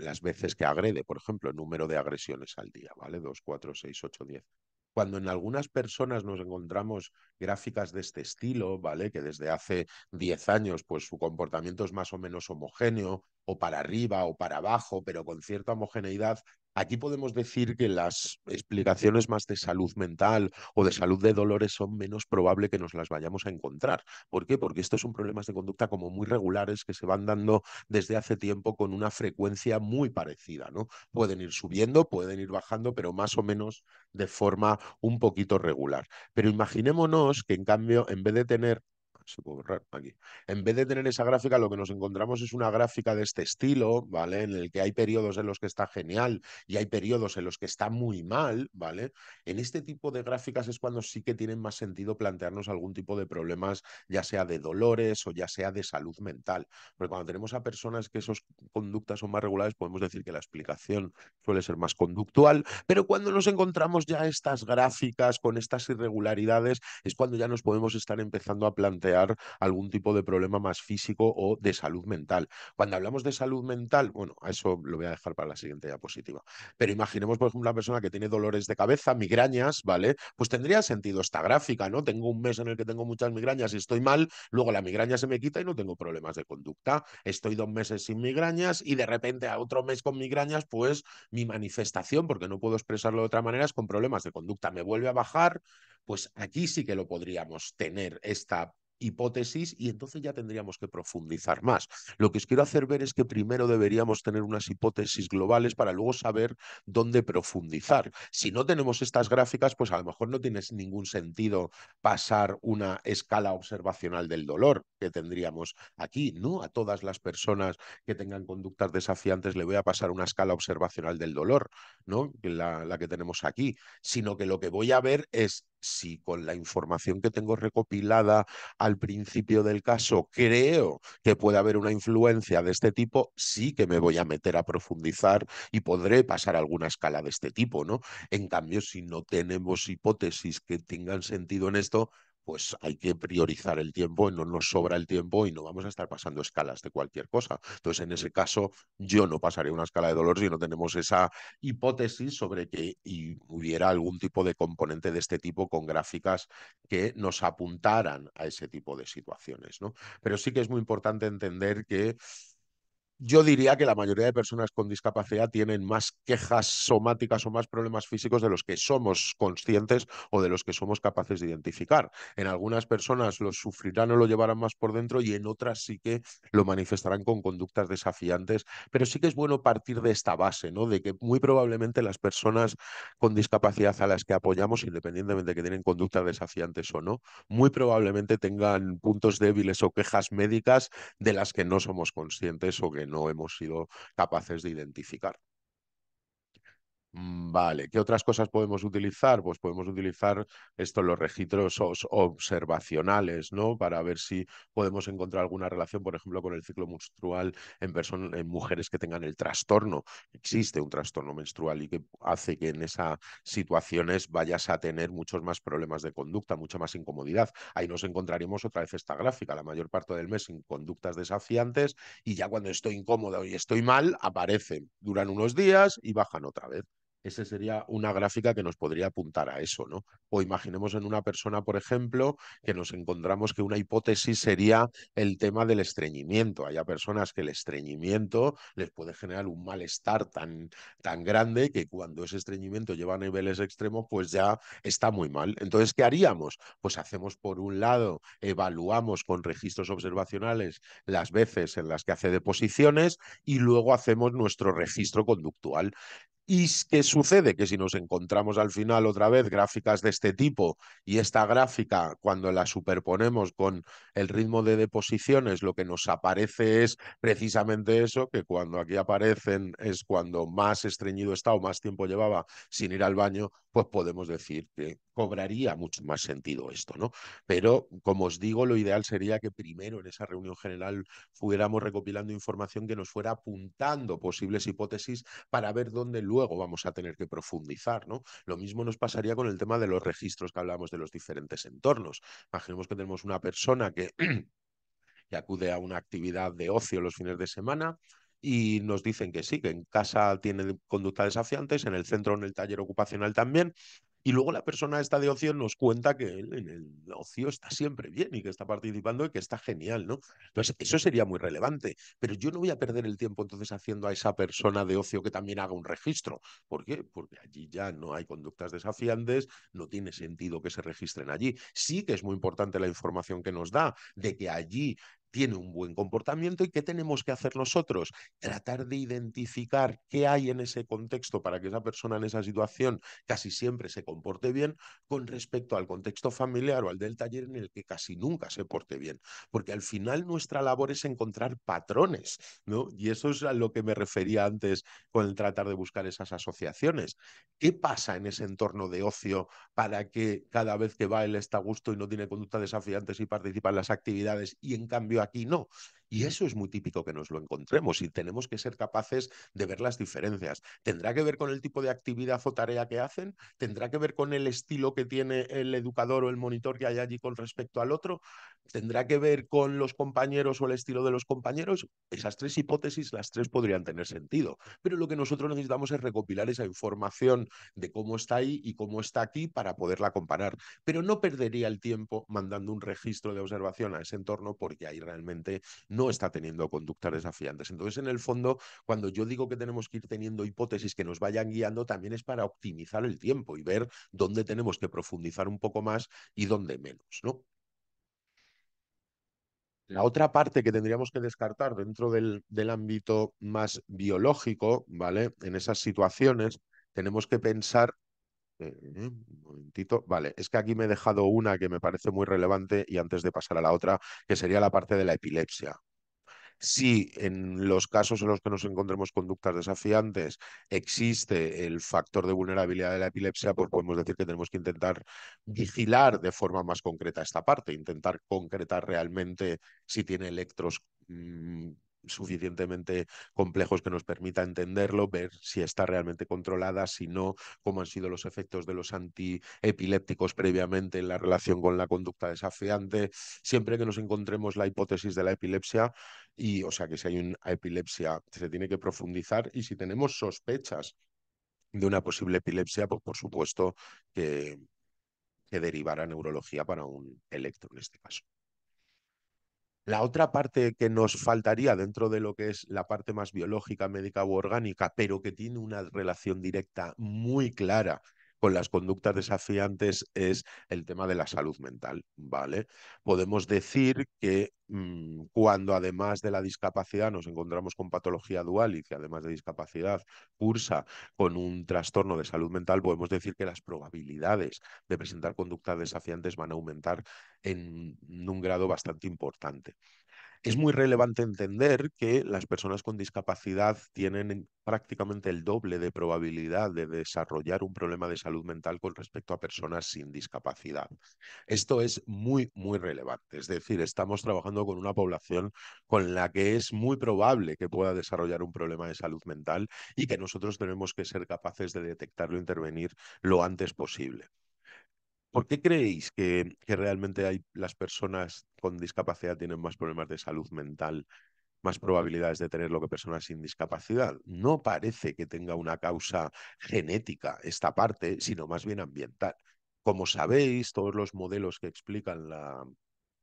las veces que agrede, por ejemplo, el número de agresiones al día, ¿vale? 2, 4, 6, 8, 10. Cuando en algunas personas nos encontramos gráficas de este estilo, ¿vale? Que desde hace 10 años, pues su comportamiento es más o menos homogéneo o para arriba o para abajo, pero con cierta homogeneidad, aquí podemos decir que las explicaciones más de salud mental o de salud de dolores son menos probable que nos las vayamos a encontrar. ¿Por qué? Porque estos son problemas de conducta como muy regulares que se van dando desde hace tiempo con una frecuencia muy parecida, ¿no? Pueden ir subiendo, pueden ir bajando, pero más o menos de forma un poquito regular. Pero imaginémonos que en cambio, en vez de tener se puede borrar aquí. En vez de tener esa gráfica, lo que nos encontramos es una gráfica de este estilo, ¿vale? En el que hay periodos en los que está genial y hay periodos en los que está muy mal, ¿vale? En este tipo de gráficas es cuando sí que tienen más sentido plantearnos algún tipo de problemas, ya sea de dolores o ya sea de salud mental. Porque cuando tenemos a personas que esas conductas son más regulares, podemos decir que la explicación suele ser más conductual, pero cuando nos encontramos ya estas gráficas con estas irregularidades, es cuando ya nos podemos estar empezando a plantear algún tipo de problema más físico o de salud mental. Cuando hablamos de salud mental, bueno, a eso lo voy a dejar para la siguiente diapositiva, pero imaginemos, por ejemplo, una persona que tiene dolores de cabeza, migrañas, ¿vale? Pues tendría sentido esta gráfica, ¿no? Tengo un mes en el que tengo muchas migrañas y estoy mal, luego la migraña se me quita y no tengo problemas de conducta. Estoy dos meses sin migrañas y de repente a otro mes con migrañas, pues mi manifestación, porque no puedo expresarlo de otra manera, es con problemas de conducta. Me vuelve a bajar, pues aquí sí que lo podríamos tener esta hipótesis y entonces ya tendríamos que profundizar más. Lo que os quiero hacer ver es que primero deberíamos tener unas hipótesis globales para luego saber dónde profundizar. Si no tenemos estas gráficas, pues a lo mejor no tiene ningún sentido pasar una escala observacional del dolor que tendríamos aquí, ¿no? A todas las personas que tengan conductas desafiantes le voy a pasar una escala observacional del dolor, ¿no? La, la que tenemos aquí, sino que lo que voy a ver es si con la información que tengo recopilada al principio del caso creo que puede haber una influencia de este tipo, sí que me voy a meter a profundizar y podré pasar alguna escala de este tipo, ¿no? En cambio, si no tenemos hipótesis que tengan sentido en esto, pues hay que priorizar el tiempo, no nos sobra el tiempo y no vamos a estar pasando escalas de cualquier cosa. Entonces, en ese caso, yo no pasaré una escala de dolor si no tenemos esa hipótesis sobre que hubiera algún tipo de componente de este tipo con gráficas que nos apuntaran a ese tipo de situaciones. ¿no? Pero sí que es muy importante entender que yo diría que la mayoría de personas con discapacidad tienen más quejas somáticas o más problemas físicos de los que somos conscientes o de los que somos capaces de identificar. En algunas personas los sufrirán o lo llevarán más por dentro y en otras sí que lo manifestarán con conductas desafiantes, pero sí que es bueno partir de esta base, ¿no? De que muy probablemente las personas con discapacidad a las que apoyamos, independientemente de que tienen conductas desafiantes o no, muy probablemente tengan puntos débiles o quejas médicas de las que no somos conscientes o que no hemos sido capaces de identificar. Mm, vale, ¿qué otras cosas podemos utilizar? Pues podemos utilizar esto, los registros observacionales, ¿no? Para ver si podemos encontrar alguna relación, por ejemplo, con el ciclo menstrual en, en mujeres que tengan el trastorno. Existe un trastorno menstrual y que hace que en esas situaciones vayas a tener muchos más problemas de conducta, mucha más incomodidad. Ahí nos encontraremos otra vez esta gráfica, la mayor parte del mes sin conductas desafiantes y ya cuando estoy incómodo y estoy mal, aparecen, duran unos días y bajan otra vez esa sería una gráfica que nos podría apuntar a eso, ¿no? O imaginemos en una persona, por ejemplo, que nos encontramos que una hipótesis sería el tema del estreñimiento. Hay personas que el estreñimiento les puede generar un malestar tan, tan grande que cuando ese estreñimiento lleva a niveles extremos, pues ya está muy mal. Entonces, ¿qué haríamos? Pues hacemos, por un lado, evaluamos con registros observacionales las veces en las que hace deposiciones y luego hacemos nuestro registro conductual. ¿Y qué sucede? Que si nos encontramos al final otra vez gráficas de este tipo y esta gráfica, cuando la superponemos con el ritmo de deposiciones, lo que nos aparece es precisamente eso, que cuando aquí aparecen es cuando más estreñido está o más tiempo llevaba sin ir al baño, pues podemos decir que cobraría mucho más sentido esto, ¿no? Pero, como os digo, lo ideal sería que primero en esa reunión general fuéramos recopilando información que nos fuera apuntando posibles hipótesis para ver dónde luego vamos a tener que profundizar, ¿no? Lo mismo nos pasaría con el tema de los registros que hablábamos de los diferentes entornos. Imaginemos que tenemos una persona que, *clears throat* acude a una actividad de ocio los fines de semana, y nos dicen que sí, que en casa tiene conducta desafiantes, en el centro, en el taller ocupacional también, y luego la persona esta de ocio nos cuenta que en el ocio está siempre bien y que está participando y que está genial, ¿no? Entonces, eso sería muy relevante. Pero yo no voy a perder el tiempo entonces haciendo a esa persona de ocio que también haga un registro. ¿Por qué? Porque allí ya no hay conductas desafiantes, no tiene sentido que se registren allí. Sí que es muy importante la información que nos da de que allí tiene un buen comportamiento y qué tenemos que hacer nosotros. Tratar de identificar qué hay en ese contexto para que esa persona en esa situación casi siempre se comporte bien con respecto al contexto familiar o al del taller en el que casi nunca se porte bien. Porque al final nuestra labor es encontrar patrones, ¿no? Y eso es a lo que me refería antes con el tratar de buscar esas asociaciones. ¿Qué pasa en ese entorno de ocio para que cada vez que va él está a gusto y no tiene conducta desafiante y participa en las actividades y en cambio aquí no. Y eso es muy típico que nos lo encontremos y tenemos que ser capaces de ver las diferencias. ¿Tendrá que ver con el tipo de actividad o tarea que hacen? ¿Tendrá que ver con el estilo que tiene el educador o el monitor que hay allí con respecto al otro? ¿Tendrá que ver con los compañeros o el estilo de los compañeros? Esas tres hipótesis, las tres podrían tener sentido. Pero lo que nosotros necesitamos es recopilar esa información de cómo está ahí y cómo está aquí para poderla comparar. Pero no perdería el tiempo mandando un registro de observación a ese entorno porque ahí realmente no no está teniendo conductas desafiantes. Entonces, en el fondo, cuando yo digo que tenemos que ir teniendo hipótesis que nos vayan guiando, también es para optimizar el tiempo y ver dónde tenemos que profundizar un poco más y dónde menos, ¿no? La otra parte que tendríamos que descartar dentro del, ámbito más biológico, ¿vale? En esas situaciones tenemos que pensar, eh, un momentito, vale, es que aquí me he dejado una que me parece muy relevante y antes de pasar a la otra, que sería la parte de la epilepsia, si en los casos en los que nos encontremos conductas desafiantes existe el factor de vulnerabilidad de la epilepsia, pues podemos decir que tenemos que intentar vigilar de forma más concreta esta parte, intentar concretar realmente si tiene electros mm, suficientemente complejos que nos permita entenderlo, ver si está realmente controlada, si no, cómo han sido los efectos de los antiepilépticos previamente en la relación con la conducta desafiante. Siempre que nos encontremos la hipótesis de la epilepsia, y o sea que si hay una epilepsia se tiene que profundizar y si tenemos sospechas de una posible epilepsia, pues por supuesto que, que derivará neurología para un electro en este caso. La otra parte que nos faltaría dentro de lo que es la parte más biológica, médica u orgánica, pero que tiene una relación directa muy clara con las conductas desafiantes es el tema de la salud mental, ¿vale? Podemos decir que mm, cuando además de la discapacidad nos encontramos con patología dual y que además de discapacidad cursa con un trastorno de salud mental, podemos decir que las probabilidades de presentar conductas desafiantes van a aumentar en un grado bastante importante. Es muy relevante entender que las personas con discapacidad tienen prácticamente el doble de probabilidad de desarrollar un problema de salud mental con respecto a personas sin discapacidad. Esto es muy, muy relevante. Es decir, estamos trabajando con una población con la que es muy probable que pueda desarrollar un problema de salud mental y que nosotros tenemos que ser capaces de detectarlo e intervenir lo antes posible. ¿Por qué creéis que, realmente hay, las personas con discapacidad tienen más problemas de salud mental, más probabilidades de tenerlo que personas sin discapacidad? No parece que tenga una causa genética esta parte, sino más bien ambiental. Como sabéis, todos los modelos que explican la,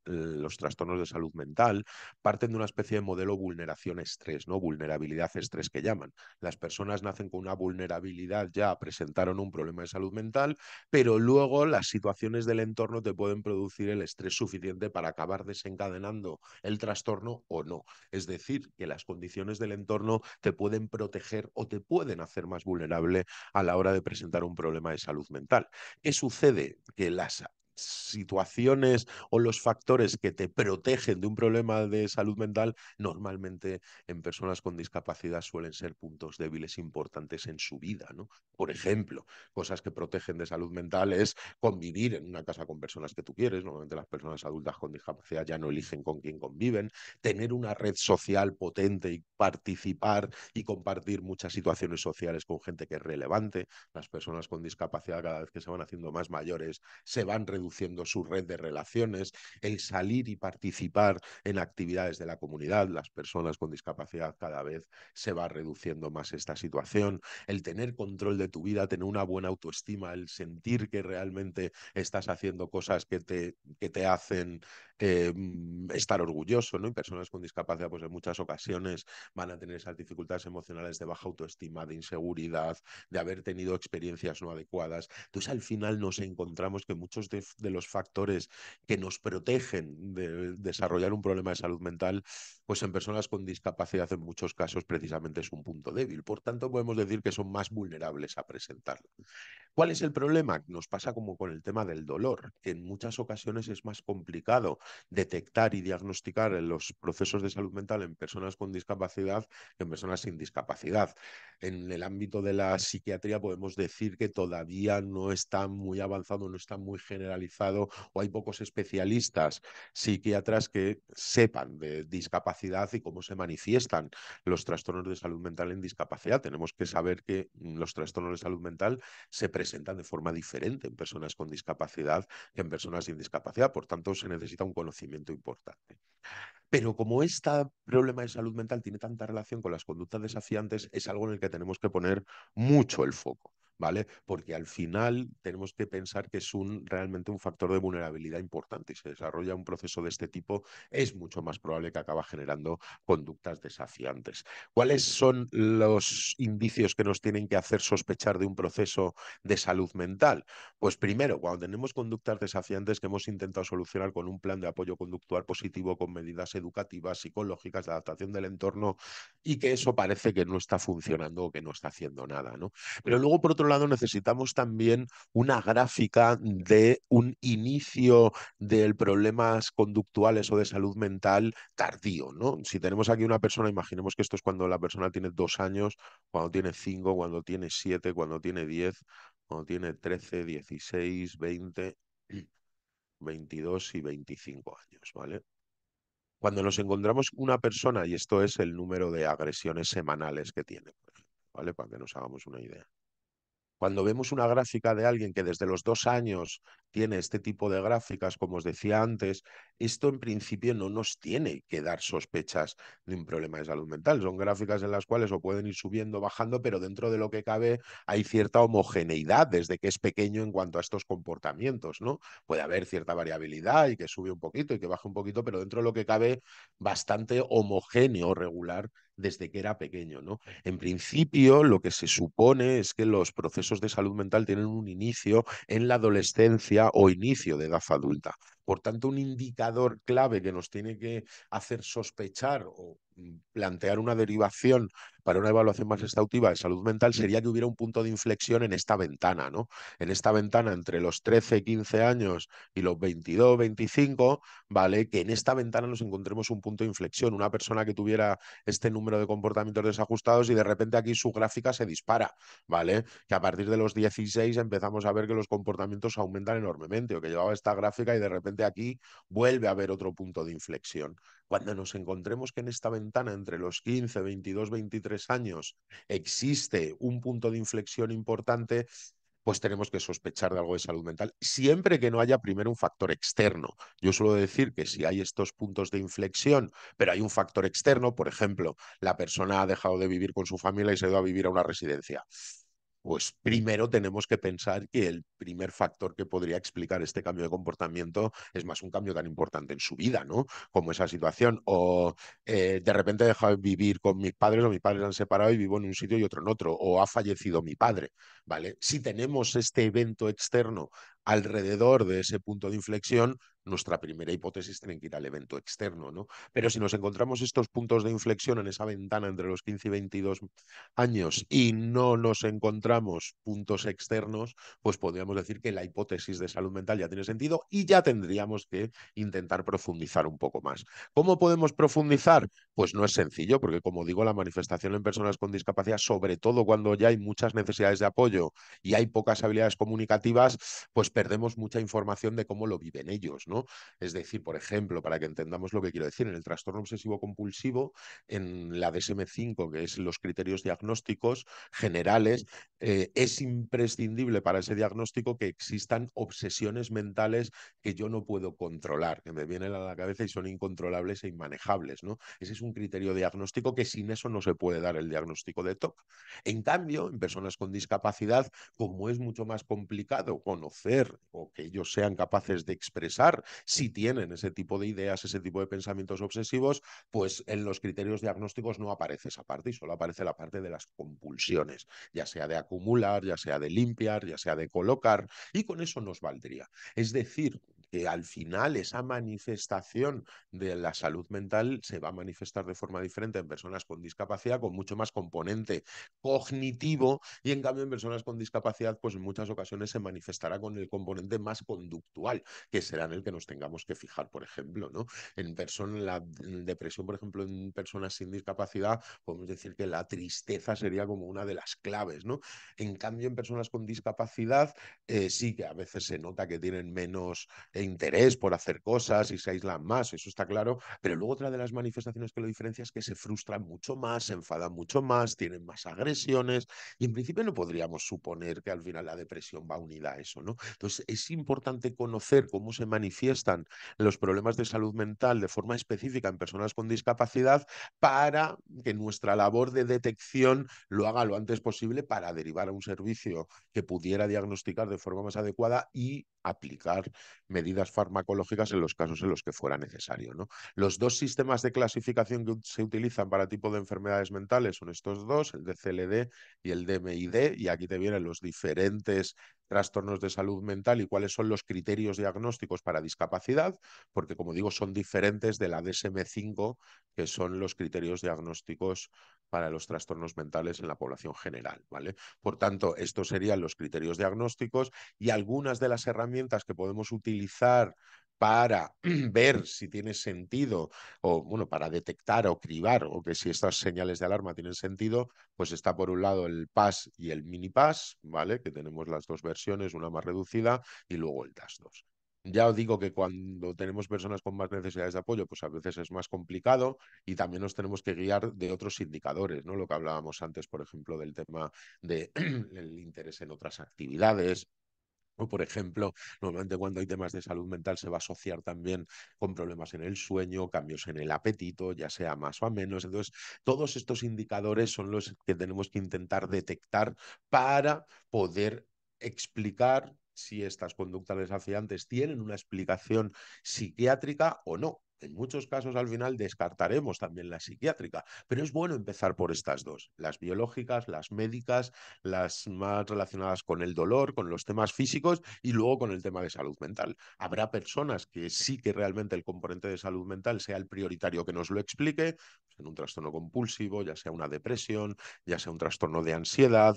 los trastornos de salud mental parten de una especie de modelo vulneración-estrés, ¿no? Vulnerabilidad-estrés que llaman. Las personas nacen con una vulnerabilidad, ya presentaron un problema de salud mental, pero luego las situaciones del entorno te pueden producir el estrés suficiente para acabar desencadenando el trastorno o no. Es decir, que las condiciones del entorno te pueden proteger o te pueden hacer más vulnerable a la hora de presentar un problema de salud mental. ¿Qué sucede? Que las situaciones o los factores que te protegen de un problema de salud mental, normalmente en personas con discapacidad suelen ser puntos débiles importantes en su vida. ¿no? Por ejemplo, cosas que protegen de salud mental es convivir en una casa con personas que tú quieres. Normalmente las personas adultas con discapacidad ya no eligen con quién conviven. Tener una red social potente y participar y compartir muchas situaciones sociales con gente que es relevante. Las personas con discapacidad cada vez que se van haciendo más mayores se van reduciendo reduciendo su red de relaciones, el salir y participar en actividades de la comunidad, las personas con discapacidad cada vez se va reduciendo más esta situación, el tener control de tu vida, tener una buena autoestima, el sentir que realmente estás haciendo cosas que te, que te hacen em, estar orgulloso, ¿no? Y personas con discapacidad, pues en muchas ocasiones van a tener esas dificultades emocionales de baja autoestima, de inseguridad, de haber tenido experiencias no adecuadas. Entonces, al final nos encontramos que muchos de, de los factores que nos protegen de desarrollar un problema de salud mental, pues en personas con discapacidad en muchos casos precisamente es un punto débil. Por tanto, podemos decir que son más vulnerables a presentarlo. ¿Cuál es el problema? Nos pasa como con el tema del dolor, en muchas ocasiones es más complicado detectar y diagnosticar los procesos de salud mental en personas con discapacidad que en personas sin discapacidad. En el ámbito de la psiquiatría podemos decir que todavía no está muy avanzado, no está muy generalizado o hay pocos especialistas psiquiatras que sepan de discapacidad y cómo se manifiestan los trastornos de salud mental en discapacidad. Tenemos que saber que los trastornos de salud mental se presentan de forma diferente en personas con discapacidad que en personas sin discapacidad. Por tanto, se necesita un conocimiento importante. Pero como este problema de salud mental tiene tanta relación con las conductas desafiantes, es algo en el que tenemos que poner mucho el foco. ¿vale? Porque al final tenemos que pensar que es un, realmente un factor de vulnerabilidad importante. y se desarrolla un proceso de este tipo, es mucho más probable que acaba generando conductas desafiantes. ¿Cuáles son los indicios que nos tienen que hacer sospechar de un proceso de salud mental? Pues primero, cuando tenemos conductas desafiantes que hemos intentado solucionar con un plan de apoyo conductual positivo, con medidas educativas, psicológicas, de adaptación del entorno, y que eso parece que no está funcionando o que no está haciendo nada, ¿no? Pero luego, por otro lado, necesitamos también una gráfica de un inicio del problemas conductuales o de salud mental tardío, ¿no? Si tenemos aquí una persona, imaginemos que esto es cuando la persona tiene dos años, cuando tiene cinco, cuando tiene siete, cuando tiene diez, cuando tiene trece, dieciséis, veinte, *clears throat* veintidós y veinticinco años, ¿vale? Cuando nos encontramos una persona, y esto es el número de agresiones semanales que tiene, ¿vale? Para que nos hagamos una idea. Cuando vemos una gráfica de alguien que desde los dos años tiene este tipo de gráficas, como os decía antes, esto en principio no nos tiene que dar sospechas de un problema de salud mental. Son gráficas en las cuales o pueden ir subiendo, bajando, pero dentro de lo que cabe hay cierta homogeneidad desde que es pequeño en cuanto a estos comportamientos, ¿no? Puede haber cierta variabilidad y que sube un poquito y que baje un poquito, pero dentro de lo que cabe bastante homogéneo, regular desde que era pequeño. ¿no? En principio, lo que se supone es que los procesos de salud mental tienen un inicio en la adolescencia o inicio de edad adulta. Por tanto, un indicador clave que nos tiene que hacer sospechar o mm, plantear una derivación para una evaluación más exhaustiva de salud mental sería que hubiera un punto de inflexión en esta ventana, ¿no? En esta ventana entre los 13, 15 años y los 22, 25, ¿vale? Que en esta ventana nos encontremos un punto de inflexión, una persona que tuviera este número de comportamientos desajustados y de repente aquí su gráfica se dispara, ¿vale? Que a partir de los 16 empezamos a ver que los comportamientos aumentan enormemente o que llevaba esta gráfica y de repente aquí vuelve a haber otro punto de inflexión. Cuando nos encontremos que en esta ventana entre los 15, 22, 23 años existe un punto de inflexión importante, pues tenemos que sospechar de algo de salud mental, siempre que no haya primero un factor externo. Yo suelo decir que si hay estos puntos de inflexión, pero hay un factor externo, por ejemplo, la persona ha dejado de vivir con su familia y se ha ido a vivir a una residencia pues primero tenemos que pensar que el primer factor que podría explicar este cambio de comportamiento es más un cambio tan importante en su vida, ¿no? Como esa situación. O eh, de repente he dejado de vivir con mis padres o mis padres han separado y vivo en un sitio y otro en otro. O ha fallecido mi padre, ¿vale? Si tenemos este evento externo alrededor de ese punto de inflexión, nuestra primera hipótesis tiene que ir al evento externo, ¿no? Pero si nos encontramos estos puntos de inflexión en esa ventana entre los 15 y 22 años y no nos encontramos puntos externos, pues podríamos decir que la hipótesis de salud mental ya tiene sentido y ya tendríamos que intentar profundizar un poco más. ¿Cómo podemos profundizar? Pues no es sencillo, porque como digo, la manifestación en personas con discapacidad, sobre todo cuando ya hay muchas necesidades de apoyo y hay pocas habilidades comunicativas, pues perdemos mucha información de cómo lo viven ellos, ¿no? Es decir, por ejemplo, para que entendamos lo que quiero decir, en el trastorno obsesivo compulsivo, en la DSM5, que es los criterios diagnósticos generales, eh, es imprescindible para ese diagnóstico que existan obsesiones mentales que yo no puedo controlar, que me vienen a la cabeza y son incontrolables e inmanejables, ¿no? Ese es un criterio diagnóstico que sin eso no se puede dar el diagnóstico de TOC. En cambio, en personas con discapacidad, como es mucho más complicado conocer o que ellos sean capaces de expresar si tienen ese tipo de ideas, ese tipo de pensamientos obsesivos, pues en los criterios diagnósticos no aparece esa parte y solo aparece la parte de las compulsiones, ya sea de acumular, ya sea de limpiar, ya sea de colocar, y con eso nos valdría. Es decir, que al final esa manifestación de la salud mental se va a manifestar de forma diferente en personas con discapacidad, con mucho más componente cognitivo, y en cambio en personas con discapacidad, pues en muchas ocasiones se manifestará con el componente más conductual, que será en el que nos tengamos que fijar, por ejemplo, ¿no? En persona, la depresión, por ejemplo, en personas sin discapacidad, podemos decir que la tristeza sería como una de las claves, ¿no? En cambio, en personas con discapacidad, eh, sí que a veces se nota que tienen menos e interés por hacer cosas y se aíslan más, eso está claro, pero luego otra de las manifestaciones que lo diferencia es que se frustran mucho más, se enfadan mucho más, tienen más agresiones y en principio no podríamos suponer que al final la depresión va unida a eso, ¿no? Entonces es importante conocer cómo se manifiestan los problemas de salud mental de forma específica en personas con discapacidad para que nuestra labor de detección lo haga lo antes posible para derivar a un servicio que pudiera diagnosticar de forma más adecuada y aplicar medidas medidas farmacológicas en los casos en los que fuera necesario. ¿no? Los dos sistemas de clasificación que se utilizan para tipo de enfermedades mentales son estos dos, el de CLD y el DMID, y aquí te vienen los diferentes trastornos de salud mental y cuáles son los criterios diagnósticos para discapacidad, porque como digo, son diferentes de la DSM5, que son los criterios diagnósticos para los trastornos mentales en la población general, ¿vale? Por tanto, estos serían los criterios diagnósticos y algunas de las herramientas que podemos utilizar para *clears throat* ver si tiene sentido o, bueno, para detectar o cribar o que si estas señales de alarma tienen sentido, pues está por un lado el PAS y el mini PAS, ¿vale? Que tenemos las dos versiones, una más reducida y luego el tas 2. Ya os digo que cuando tenemos personas con más necesidades de apoyo, pues a veces es más complicado y también nos tenemos que guiar de otros indicadores, ¿no? Lo que hablábamos antes, por ejemplo, del tema del *clears throat* interés en otras actividades, por ejemplo, normalmente cuando hay temas de salud mental se va a asociar también con problemas en el sueño, cambios en el apetito, ya sea más o menos. Entonces, todos estos indicadores son los que tenemos que intentar detectar para poder explicar si estas conductas desafiantes tienen una explicación psiquiátrica o no en muchos casos al final descartaremos también la psiquiátrica, pero es bueno empezar por estas dos, las biológicas, las médicas, las más relacionadas con el dolor, con los temas físicos y luego con el tema de salud mental. Habrá personas que sí que realmente el componente de salud mental sea el prioritario que nos lo explique, pues, en un trastorno compulsivo, ya sea una depresión, ya sea un trastorno de ansiedad,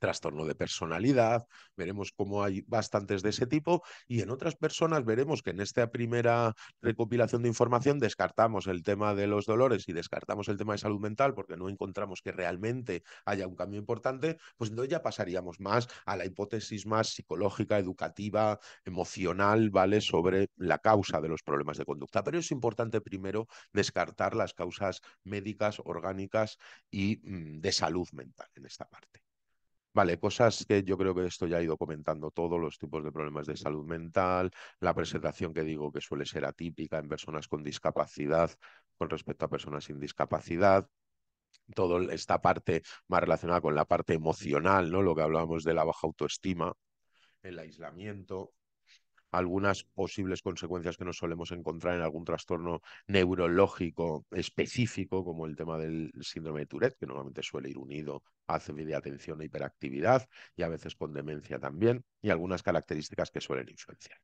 trastorno de personalidad, veremos cómo hay bastantes de ese tipo y en otras personas veremos que en esta primera recopilación de información descartamos el tema de los dolores y descartamos el tema de salud mental porque no encontramos que realmente haya un cambio importante, pues entonces ya pasaríamos más a la hipótesis más psicológica, educativa, emocional, ¿vale? Sobre la causa de los problemas de conducta. Pero es importante primero descartar las causas médicas, orgánicas y mm, de salud mental en esta parte. Vale, cosas que yo creo que esto ya he ido comentando todos los tipos de problemas de salud mental, la presentación que digo que suele ser atípica en personas con discapacidad con respecto a personas sin discapacidad, toda esta parte más relacionada con la parte emocional, ¿no? Lo que hablábamos de la baja autoestima, el aislamiento, algunas posibles consecuencias que nos solemos encontrar en algún trastorno neurológico específico, como el tema del síndrome de Tourette, que normalmente suele ir unido a atención e hiperactividad y a veces con demencia también, y algunas características que suelen influenciar.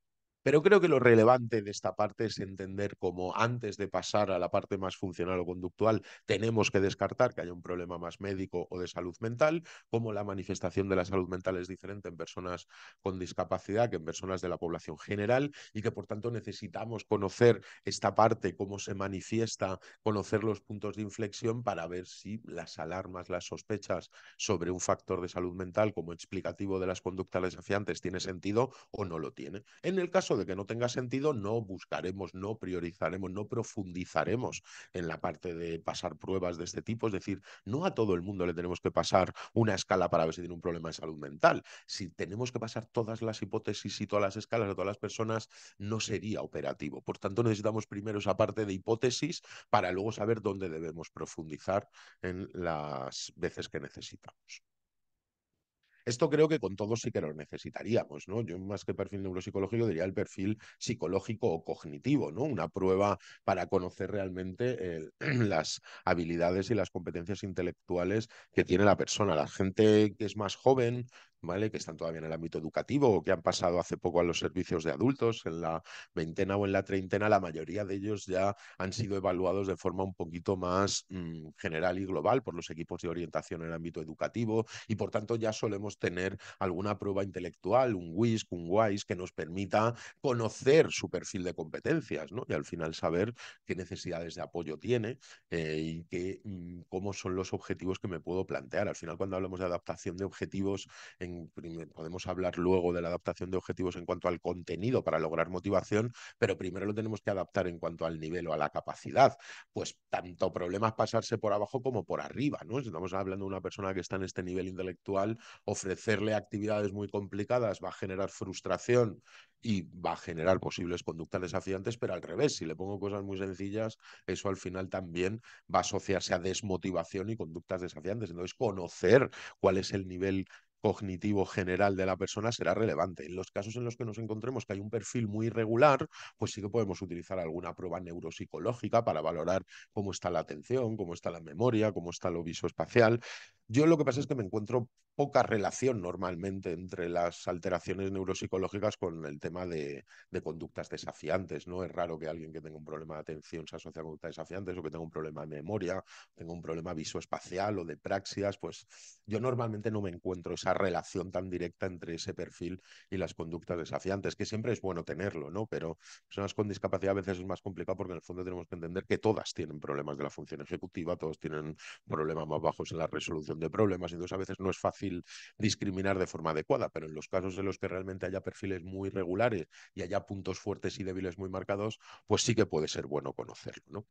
Pero creo que lo relevante de esta parte es entender cómo antes de pasar a la parte más funcional o conductual, tenemos que descartar que haya un problema más médico o de salud mental, cómo la manifestación de la salud mental es diferente en personas con discapacidad que en personas de la población general y que por tanto necesitamos conocer esta parte, cómo se manifiesta, conocer los puntos de inflexión para ver si las alarmas, las sospechas sobre un factor de salud mental como explicativo de las conductas desafiantes tiene sentido o no lo tiene. En el caso de que no tenga sentido, no buscaremos, no priorizaremos, no profundizaremos en la parte de pasar pruebas de este tipo. Es decir, no a todo el mundo le tenemos que pasar una escala para ver si tiene un problema de salud mental. Si tenemos que pasar todas las hipótesis y todas las escalas a todas las personas, no sería operativo. Por tanto, necesitamos primero esa parte de hipótesis para luego saber dónde debemos profundizar en las veces que necesitamos. Esto creo que con todo sí que lo necesitaríamos, ¿no? Yo más que perfil neuropsicológico diría el perfil psicológico o cognitivo, ¿no? Una prueba para conocer realmente eh, *clears throat* las habilidades y las competencias intelectuales que tiene la persona. La gente que es más joven, que están todavía en el ámbito educativo o que han pasado hace poco a los servicios de adultos, en la veintena o en la treintena, la mayoría de ellos ya han sido evaluados de forma un poquito más mm, general y global por los equipos de orientación en el ámbito educativo y por tanto ya solemos tener alguna prueba intelectual, un WISC, un WISE, que nos permita conocer su perfil de competencias, Y al final saber qué necesidades de apoyo tiene eh, y qué, mm, cómo son los objetivos que me puedo plantear. Al final, cuando hablamos de adaptación de objetivos podemos hablar luego de la adaptación de objetivos en cuanto al contenido para lograr motivación, pero primero lo tenemos que adaptar en cuanto al nivel o a la capacidad. Pues tanto problemas pasarse por abajo como por arriba, ¿no? Si estamos hablando de una persona que está en este nivel intelectual, ofrecerle actividades muy complicadas va a generar frustración y va a generar posibles conductas desafiantes, pero al revés, si le pongo cosas muy sencillas, eso al final también va a asociarse a desmotivación y conductas desafiantes. Entonces, conocer cuál es el nivel cognitivo general de la persona será relevante. En los casos en los que nos encontremos que hay un perfil muy irregular, pues sí que podemos utilizar alguna prueba neuropsicológica para valorar cómo está la atención, cómo está la memoria, cómo está lo visoespacial. Yo lo que pasa es que me encuentro poca relación normalmente entre las alteraciones neuropsicológicas con el tema de, conductas desafiantes. No es raro que alguien que tenga un problema de atención se asocie a conductas desafiantes o que tenga un problema de memoria, tenga un problema visoespacial o de praxias. Pues yo normalmente no me encuentro esa relación tan directa entre ese perfil y las conductas desafiantes, que siempre es bueno tenerlo, ¿no? Pero personas con discapacidad a veces es más complicado porque en el fondo tenemos que entender que todas tienen problemas de la función ejecutiva, todos tienen problemas más bajos en la resolución de problemas, entonces a veces no es fácil discriminar de forma adecuada, pero en los casos en los que realmente haya perfiles muy regulares y haya puntos fuertes y débiles muy marcados, pues sí que puede ser bueno conocerlo, ¿no?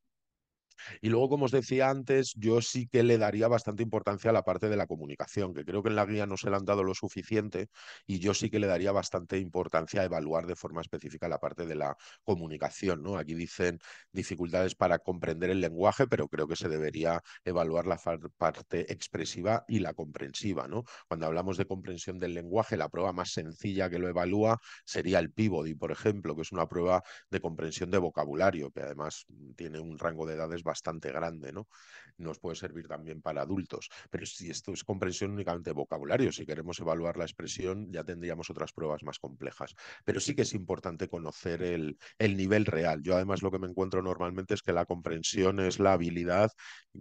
Y luego, como os decía antes, yo sí que le daría bastante importancia a la parte de la comunicación, que creo que en la guía no se le han dado lo suficiente y yo sí que le daría bastante importancia a evaluar de forma específica la parte de la comunicación. ¿no? Aquí dicen dificultades para comprender el lenguaje, pero creo que se debería evaluar la parte expresiva y la comprensiva. Cuando hablamos de comprensión del lenguaje, la prueba más sencilla que lo evalúa sería el pivody, por ejemplo, que es una prueba de comprensión de vocabulario, que además tiene un rango de edades bastante grande, ¿no? Nos puede servir también para adultos. Pero si esto es comprensión únicamente de vocabulario, si queremos evaluar la expresión, ya tendríamos otras pruebas más complejas. Pero sí que es importante conocer el, nivel real. Yo además lo que me encuentro normalmente es que la comprensión es la habilidad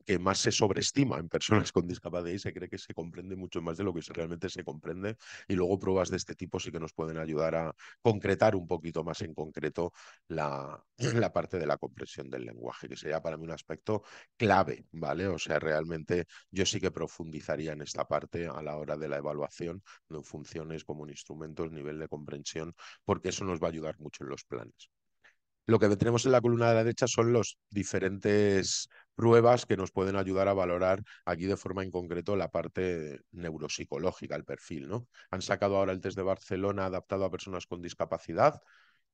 que más se sobreestima en personas con discapacidad y se cree que se comprende mucho más de lo que realmente se comprende. Y luego pruebas de este tipo sí que nos pueden ayudar a concretar un poquito más en concreto la *clears throat* parte de la comprensión del lenguaje, que sería para mí una aspecto clave, ¿vale? O sea, realmente yo sí que profundizaría en esta parte a la hora de la evaluación, de funciones como un instrumento, el nivel de comprensión, porque eso nos va a ayudar mucho en los planes. Lo que tenemos en la columna de la derecha son las diferentes pruebas que nos pueden ayudar a valorar aquí de forma en concreto la parte neuropsicológica, el perfil. ¿no? Han sacado ahora el test de Barcelona adaptado a personas con discapacidad,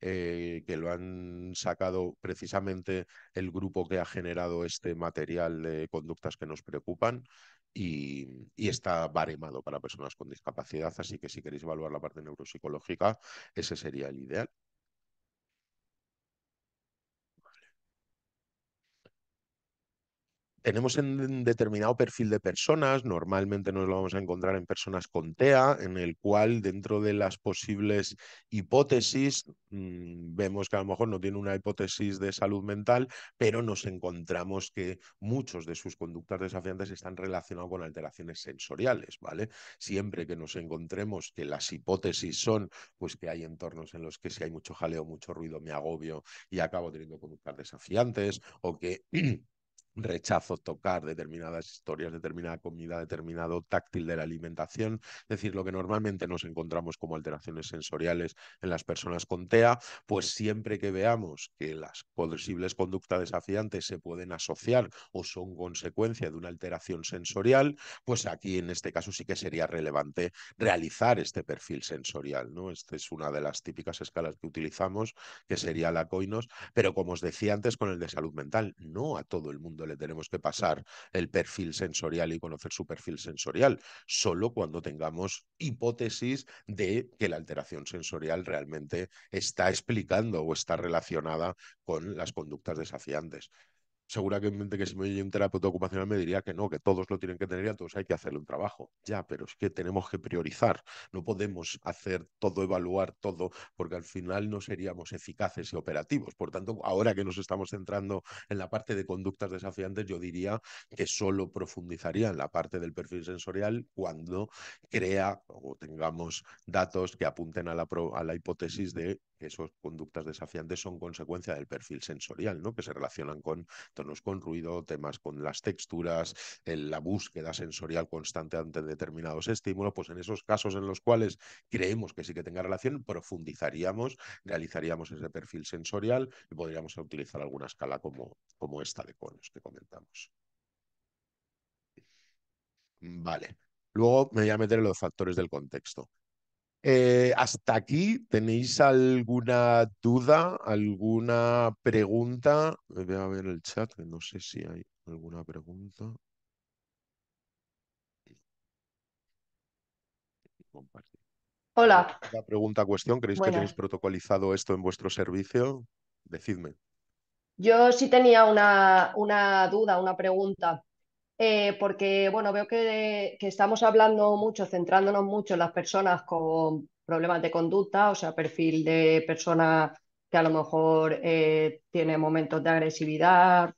eh, que lo han sacado precisamente el grupo que ha generado este material de conductas que nos preocupan y, está baremado para personas con discapacidad, así que si queréis evaluar la parte neuropsicológica, ese sería el ideal. tenemos un determinado perfil de personas, normalmente nos lo vamos a encontrar en personas con TEA, en el cual dentro de las posibles hipótesis mm, vemos que a lo mejor no tiene una hipótesis de salud mental, pero nos encontramos que muchos de sus conductas desafiantes están relacionados con alteraciones sensoriales, ¿vale? Siempre que nos encontremos que las hipótesis son pues que hay entornos en los que si hay mucho jaleo, mucho ruido, me agobio y acabo teniendo conductas desafiantes o que *clears throat* rechazo tocar determinadas historias, determinada comida, determinado táctil de la alimentación, es decir, lo que normalmente nos encontramos como alteraciones sensoriales en las personas con TEA, pues siempre que veamos que las posibles conductas desafiantes se pueden asociar o son consecuencia de una alteración sensorial, pues aquí en este caso sí que sería relevante realizar este perfil sensorial, ¿no? Esta es una de las típicas escalas que utilizamos, que sería la COINOS, pero como os decía antes con el de salud mental, no a todo el mundo le tenemos que pasar el perfil sensorial y conocer su perfil sensorial, solo cuando tengamos hipótesis de que la alteración sensorial realmente está explicando o está relacionada con las conductas desafiantes seguramente que si me oye un terapeuta ocupacional me diría que no, que todos lo tienen que tener y a todos hay que hacerle un trabajo. Ya, pero es que tenemos que priorizar. No podemos hacer todo, evaluar todo, porque al final no seríamos eficaces y operativos. Por tanto, ahora que nos estamos centrando en la parte de conductas desafiantes, yo diría que solo profundizaría en la parte del perfil sensorial cuando crea o tengamos datos que apunten a la, hipótesis de que esas conductas desafiantes son consecuencia del perfil sensorial, ¿no? que se relacionan con con ruido, temas con las texturas, en la búsqueda sensorial constante ante determinados estímulos, pues en esos casos en los cuales creemos que sí que tenga relación, profundizaríamos, realizaríamos ese perfil sensorial y podríamos utilizar alguna escala como, como esta de conos que comentamos. Vale. Luego me voy a meter en los factores del contexto. Eh, ¿Hasta aquí tenéis alguna duda, alguna pregunta? Eh, voy a ver el chat, no sé si hay alguna pregunta. Hola. La pregunta, cuestión, ¿creéis que tenéis protocolizado esto en vuestro servicio? Decidme. Yo sí tenía una, una duda, una pregunta. Eh, porque bueno, veo que, estamos hablando mucho, centrándonos mucho en las personas con problemas de conducta, o sea, perfil de persona que a lo mejor eh, tiene momentos de agresividad,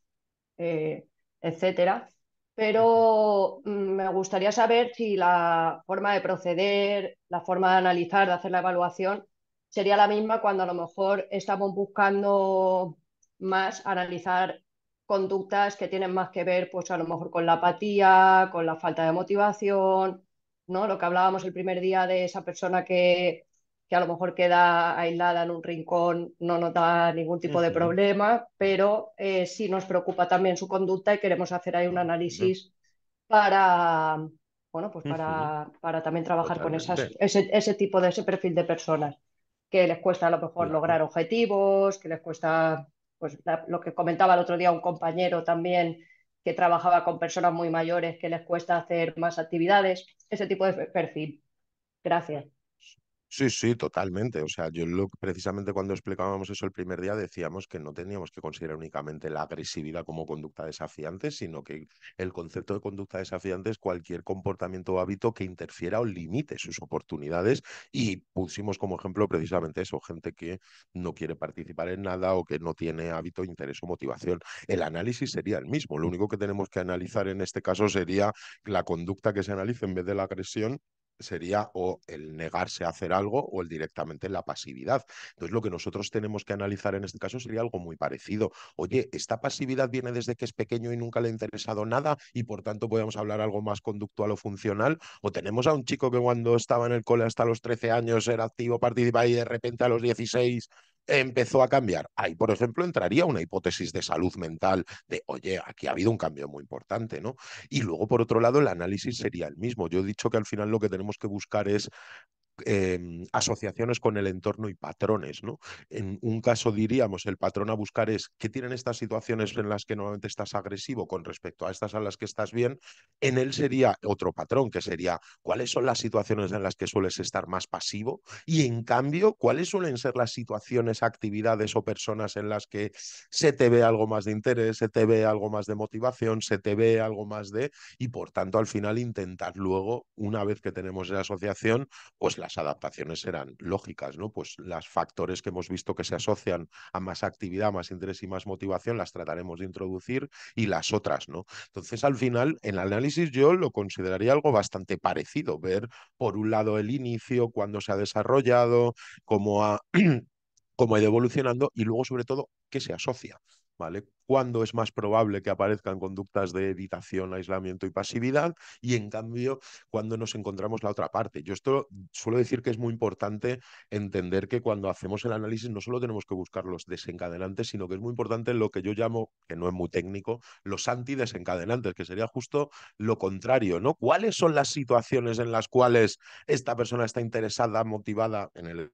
eh, etcétera. Pero mm, me gustaría saber si la forma de proceder, la forma de analizar, de hacer la evaluación, sería la misma cuando a lo mejor estamos buscando más analizar conductas que tienen más que ver, pues a lo mejor con la apatía, con la falta de motivación, ¿no? Lo que hablábamos el primer día de esa persona que, que a lo mejor queda aislada en un rincón, no nota ningún tipo de problema, pero eh, sí nos preocupa también su conducta y queremos hacer ahí un análisis para, bueno, pues para, para también trabajar con ese, tipo de ese perfil de personas que les cuesta a lo mejor lograr objetivos, que les cuesta pues, lo que comentaba el otro día un compañero también que trabajaba con personas muy mayores que les cuesta hacer más actividades, ese tipo de perfil. Gracias. Sí, sí, totalmente. O sea, yo precisamente cuando explicábamos eso el primer día decíamos que no teníamos que considerar únicamente la agresividad como conducta desafiante, sino que el concepto de conducta desafiante es cualquier comportamiento o hábito que interfiera o limite sus oportunidades y pusimos como ejemplo precisamente eso, gente que no quiere participar en nada o que no tiene hábito, interés o motivación. El análisis sería el mismo, lo único que tenemos que analizar en este caso sería la conducta que se analice en vez de la agresión sería o el negarse a hacer algo o el directamente la pasividad. Entonces, lo que nosotros tenemos que analizar en este caso sería algo muy parecido. Oye, ¿esta pasividad viene desde que es pequeño y nunca le ha interesado nada y por tanto podemos hablar algo más conductual o funcional? ¿O tenemos a un chico que cuando estaba en el cole hasta los 13 años era activo, participaba y de repente a los 16 empezó a cambiar. Ahí, por ejemplo, entraría una hipótesis de salud mental de, oye, aquí ha habido un cambio muy importante, ¿no? Y luego, por otro lado, el análisis sería el mismo. Yo he dicho que al final lo que tenemos que buscar es Em, asociaciones con el entorno y patrones. ¿no? En un caso diríamos, el patrón a buscar es qué tienen estas situaciones en las que normalmente estás agresivo con respecto a estas a las que estás bien. En él sería otro patrón, que sería cuáles son las situaciones en las que sueles estar más pasivo y en cambio cuáles suelen ser las situaciones, actividades o personas en las que se te ve algo más de interés, se te ve algo más de motivación, se te ve algo más de... Y por tanto al final intentar luego, una vez que tenemos esa asociación, pues las adaptaciones eran lógicas, ¿no? Pues los factores que hemos visto que se asocian a más actividad, más interés y más motivación las trataremos de introducir y las otras, ¿no? Entonces, al final, en el análisis yo lo consideraría algo bastante parecido, ver por un lado el inicio, cuándo se ha desarrollado, cómo ha, *clears throat* cómo ha ido evolucionando y luego, sobre todo, qué se asocia. ¿vale? cuándo es más probable que aparezcan conductas de evitación, aislamiento y pasividad, y en cambio, cuando nos encontramos la otra parte. Yo esto suelo decir que es muy importante entender que cuando hacemos el análisis no solo tenemos que buscar los desencadenantes, sino que es muy importante lo que yo llamo, que no es muy técnico, los antidesencadenantes, que sería justo lo contrario, ¿no? ¿Cuáles son las situaciones en las cuales esta persona está interesada, motivada en el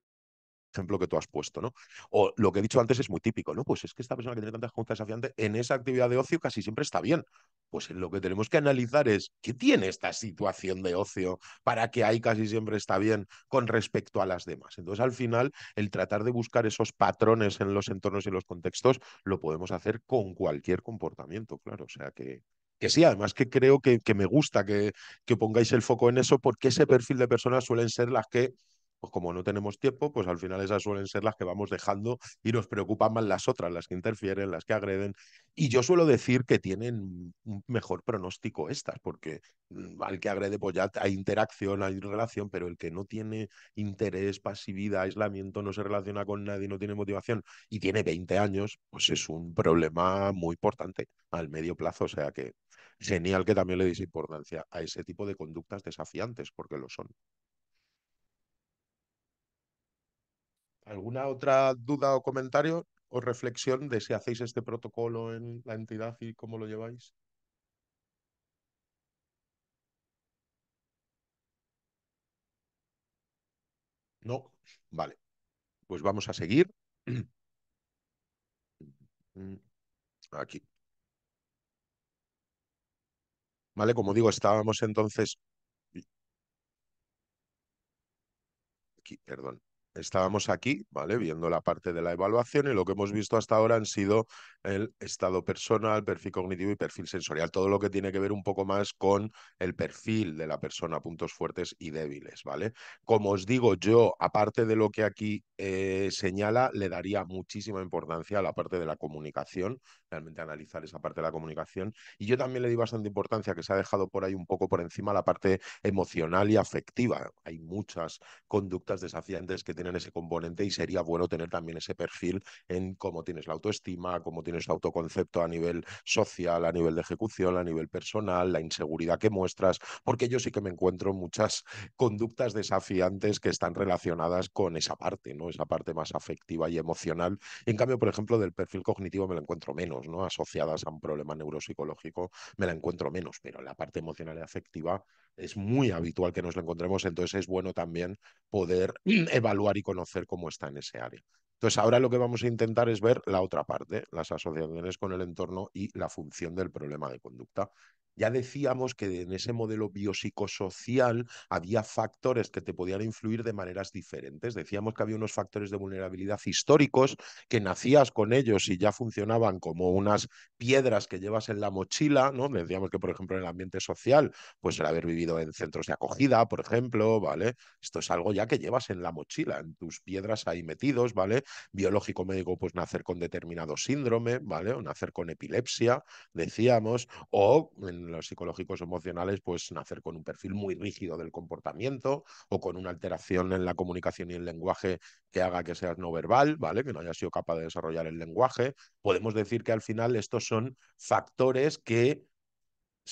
ejemplo que tú has puesto, ¿no? O lo que he dicho antes es muy típico, ¿no? Pues es que esta persona que tiene tantas juntas desafiantes, en esa actividad de ocio casi siempre está bien. Pues lo que tenemos que analizar es qué tiene esta situación de ocio para que ahí casi siempre está bien con respecto a las demás. Entonces, al final, el tratar de buscar esos patrones en los entornos y los contextos lo podemos hacer con cualquier comportamiento, claro. O sea que, que sí, además que creo que, que me gusta que, que, pongáis el foco en eso, porque ese perfil de personas suelen ser las que pues como no tenemos tiempo, pues al final esas suelen ser las que vamos dejando y nos preocupan más las otras, las que interfieren, las que agreden. Y yo suelo decir que tienen un mejor pronóstico estas, porque mm, al que agrede, pues ya hay interacción, hay relación, pero el que no tiene interés, pasividad, aislamiento, no se relaciona con nadie, no tiene motivación y tiene 20 años, pues es un problema muy importante al medio plazo. O sea que genial que también le des importancia a ese tipo de conductas desafiantes, porque lo son. ¿Alguna otra duda o comentario o reflexión de si hacéis este protocolo en la entidad y cómo lo lleváis? No, vale. Pues vamos a seguir. Mm, aquí. Vale, como digo, estábamos entonces... Aquí, perdón estábamos aquí, ¿vale? Viendo la parte de la evaluación y lo que hemos visto hasta ahora han sido el estado personal, perfil cognitivo y perfil sensorial, todo lo que tiene que ver un poco más con el perfil de la persona, puntos fuertes y débiles, ¿vale? Como os digo yo, aparte de lo que aquí eh, señala, le daría muchísima importancia a la parte de la comunicación, realmente analizar esa parte de la comunicación. Y yo también le di bastante importancia, que se ha dejado por ahí un poco por encima, la parte emocional y afectiva. Hay muchas conductas desafiantes que tienen ese componente y sería bueno tener también ese perfil en cómo tienes la autoestima, cómo tienes tu autoconcepto a nivel social, a nivel de ejecución, a nivel personal, la inseguridad que muestras, porque yo sí que me encuentro muchas conductas desafiantes que están relacionadas con esa parte, ¿no? Esa parte más afectiva y emocional. En cambio, por ejemplo, del perfil cognitivo me la encuentro menos, ¿no? Asociadas a un problema neuropsicológico me la encuentro menos, pero la parte emocional y afectiva es muy habitual que nos la encontremos, entonces es bueno también poder *clears throat* evaluar y conocer cómo está en ese área. Entonces, ahora lo que vamos a intentar es ver la otra parte, las asociaciones con el entorno y la función del problema de conducta. Ya decíamos que en ese modelo biopsicosocial había factores que te podían influir de maneras diferentes. Decíamos que había unos factores de vulnerabilidad históricos que nacías con ellos y ya funcionaban como unas piedras que llevas en la mochila, ¿no? Decíamos que, por ejemplo, en el ambiente social, pues el haber vivido en centros de acogida, por ejemplo, ¿vale? Esto es algo ya que llevas en la mochila, en tus piedras ahí metidos, ¿vale? biológico médico, pues nacer con determinado síndrome, ¿vale? O nacer con epilepsia, decíamos, o en los psicológicos emocionales, pues nacer con un perfil muy rígido del comportamiento o con una alteración en la comunicación y el lenguaje que haga que seas no verbal, ¿vale? Que no haya sido capaz de desarrollar el lenguaje. Podemos decir que al final estos son factores que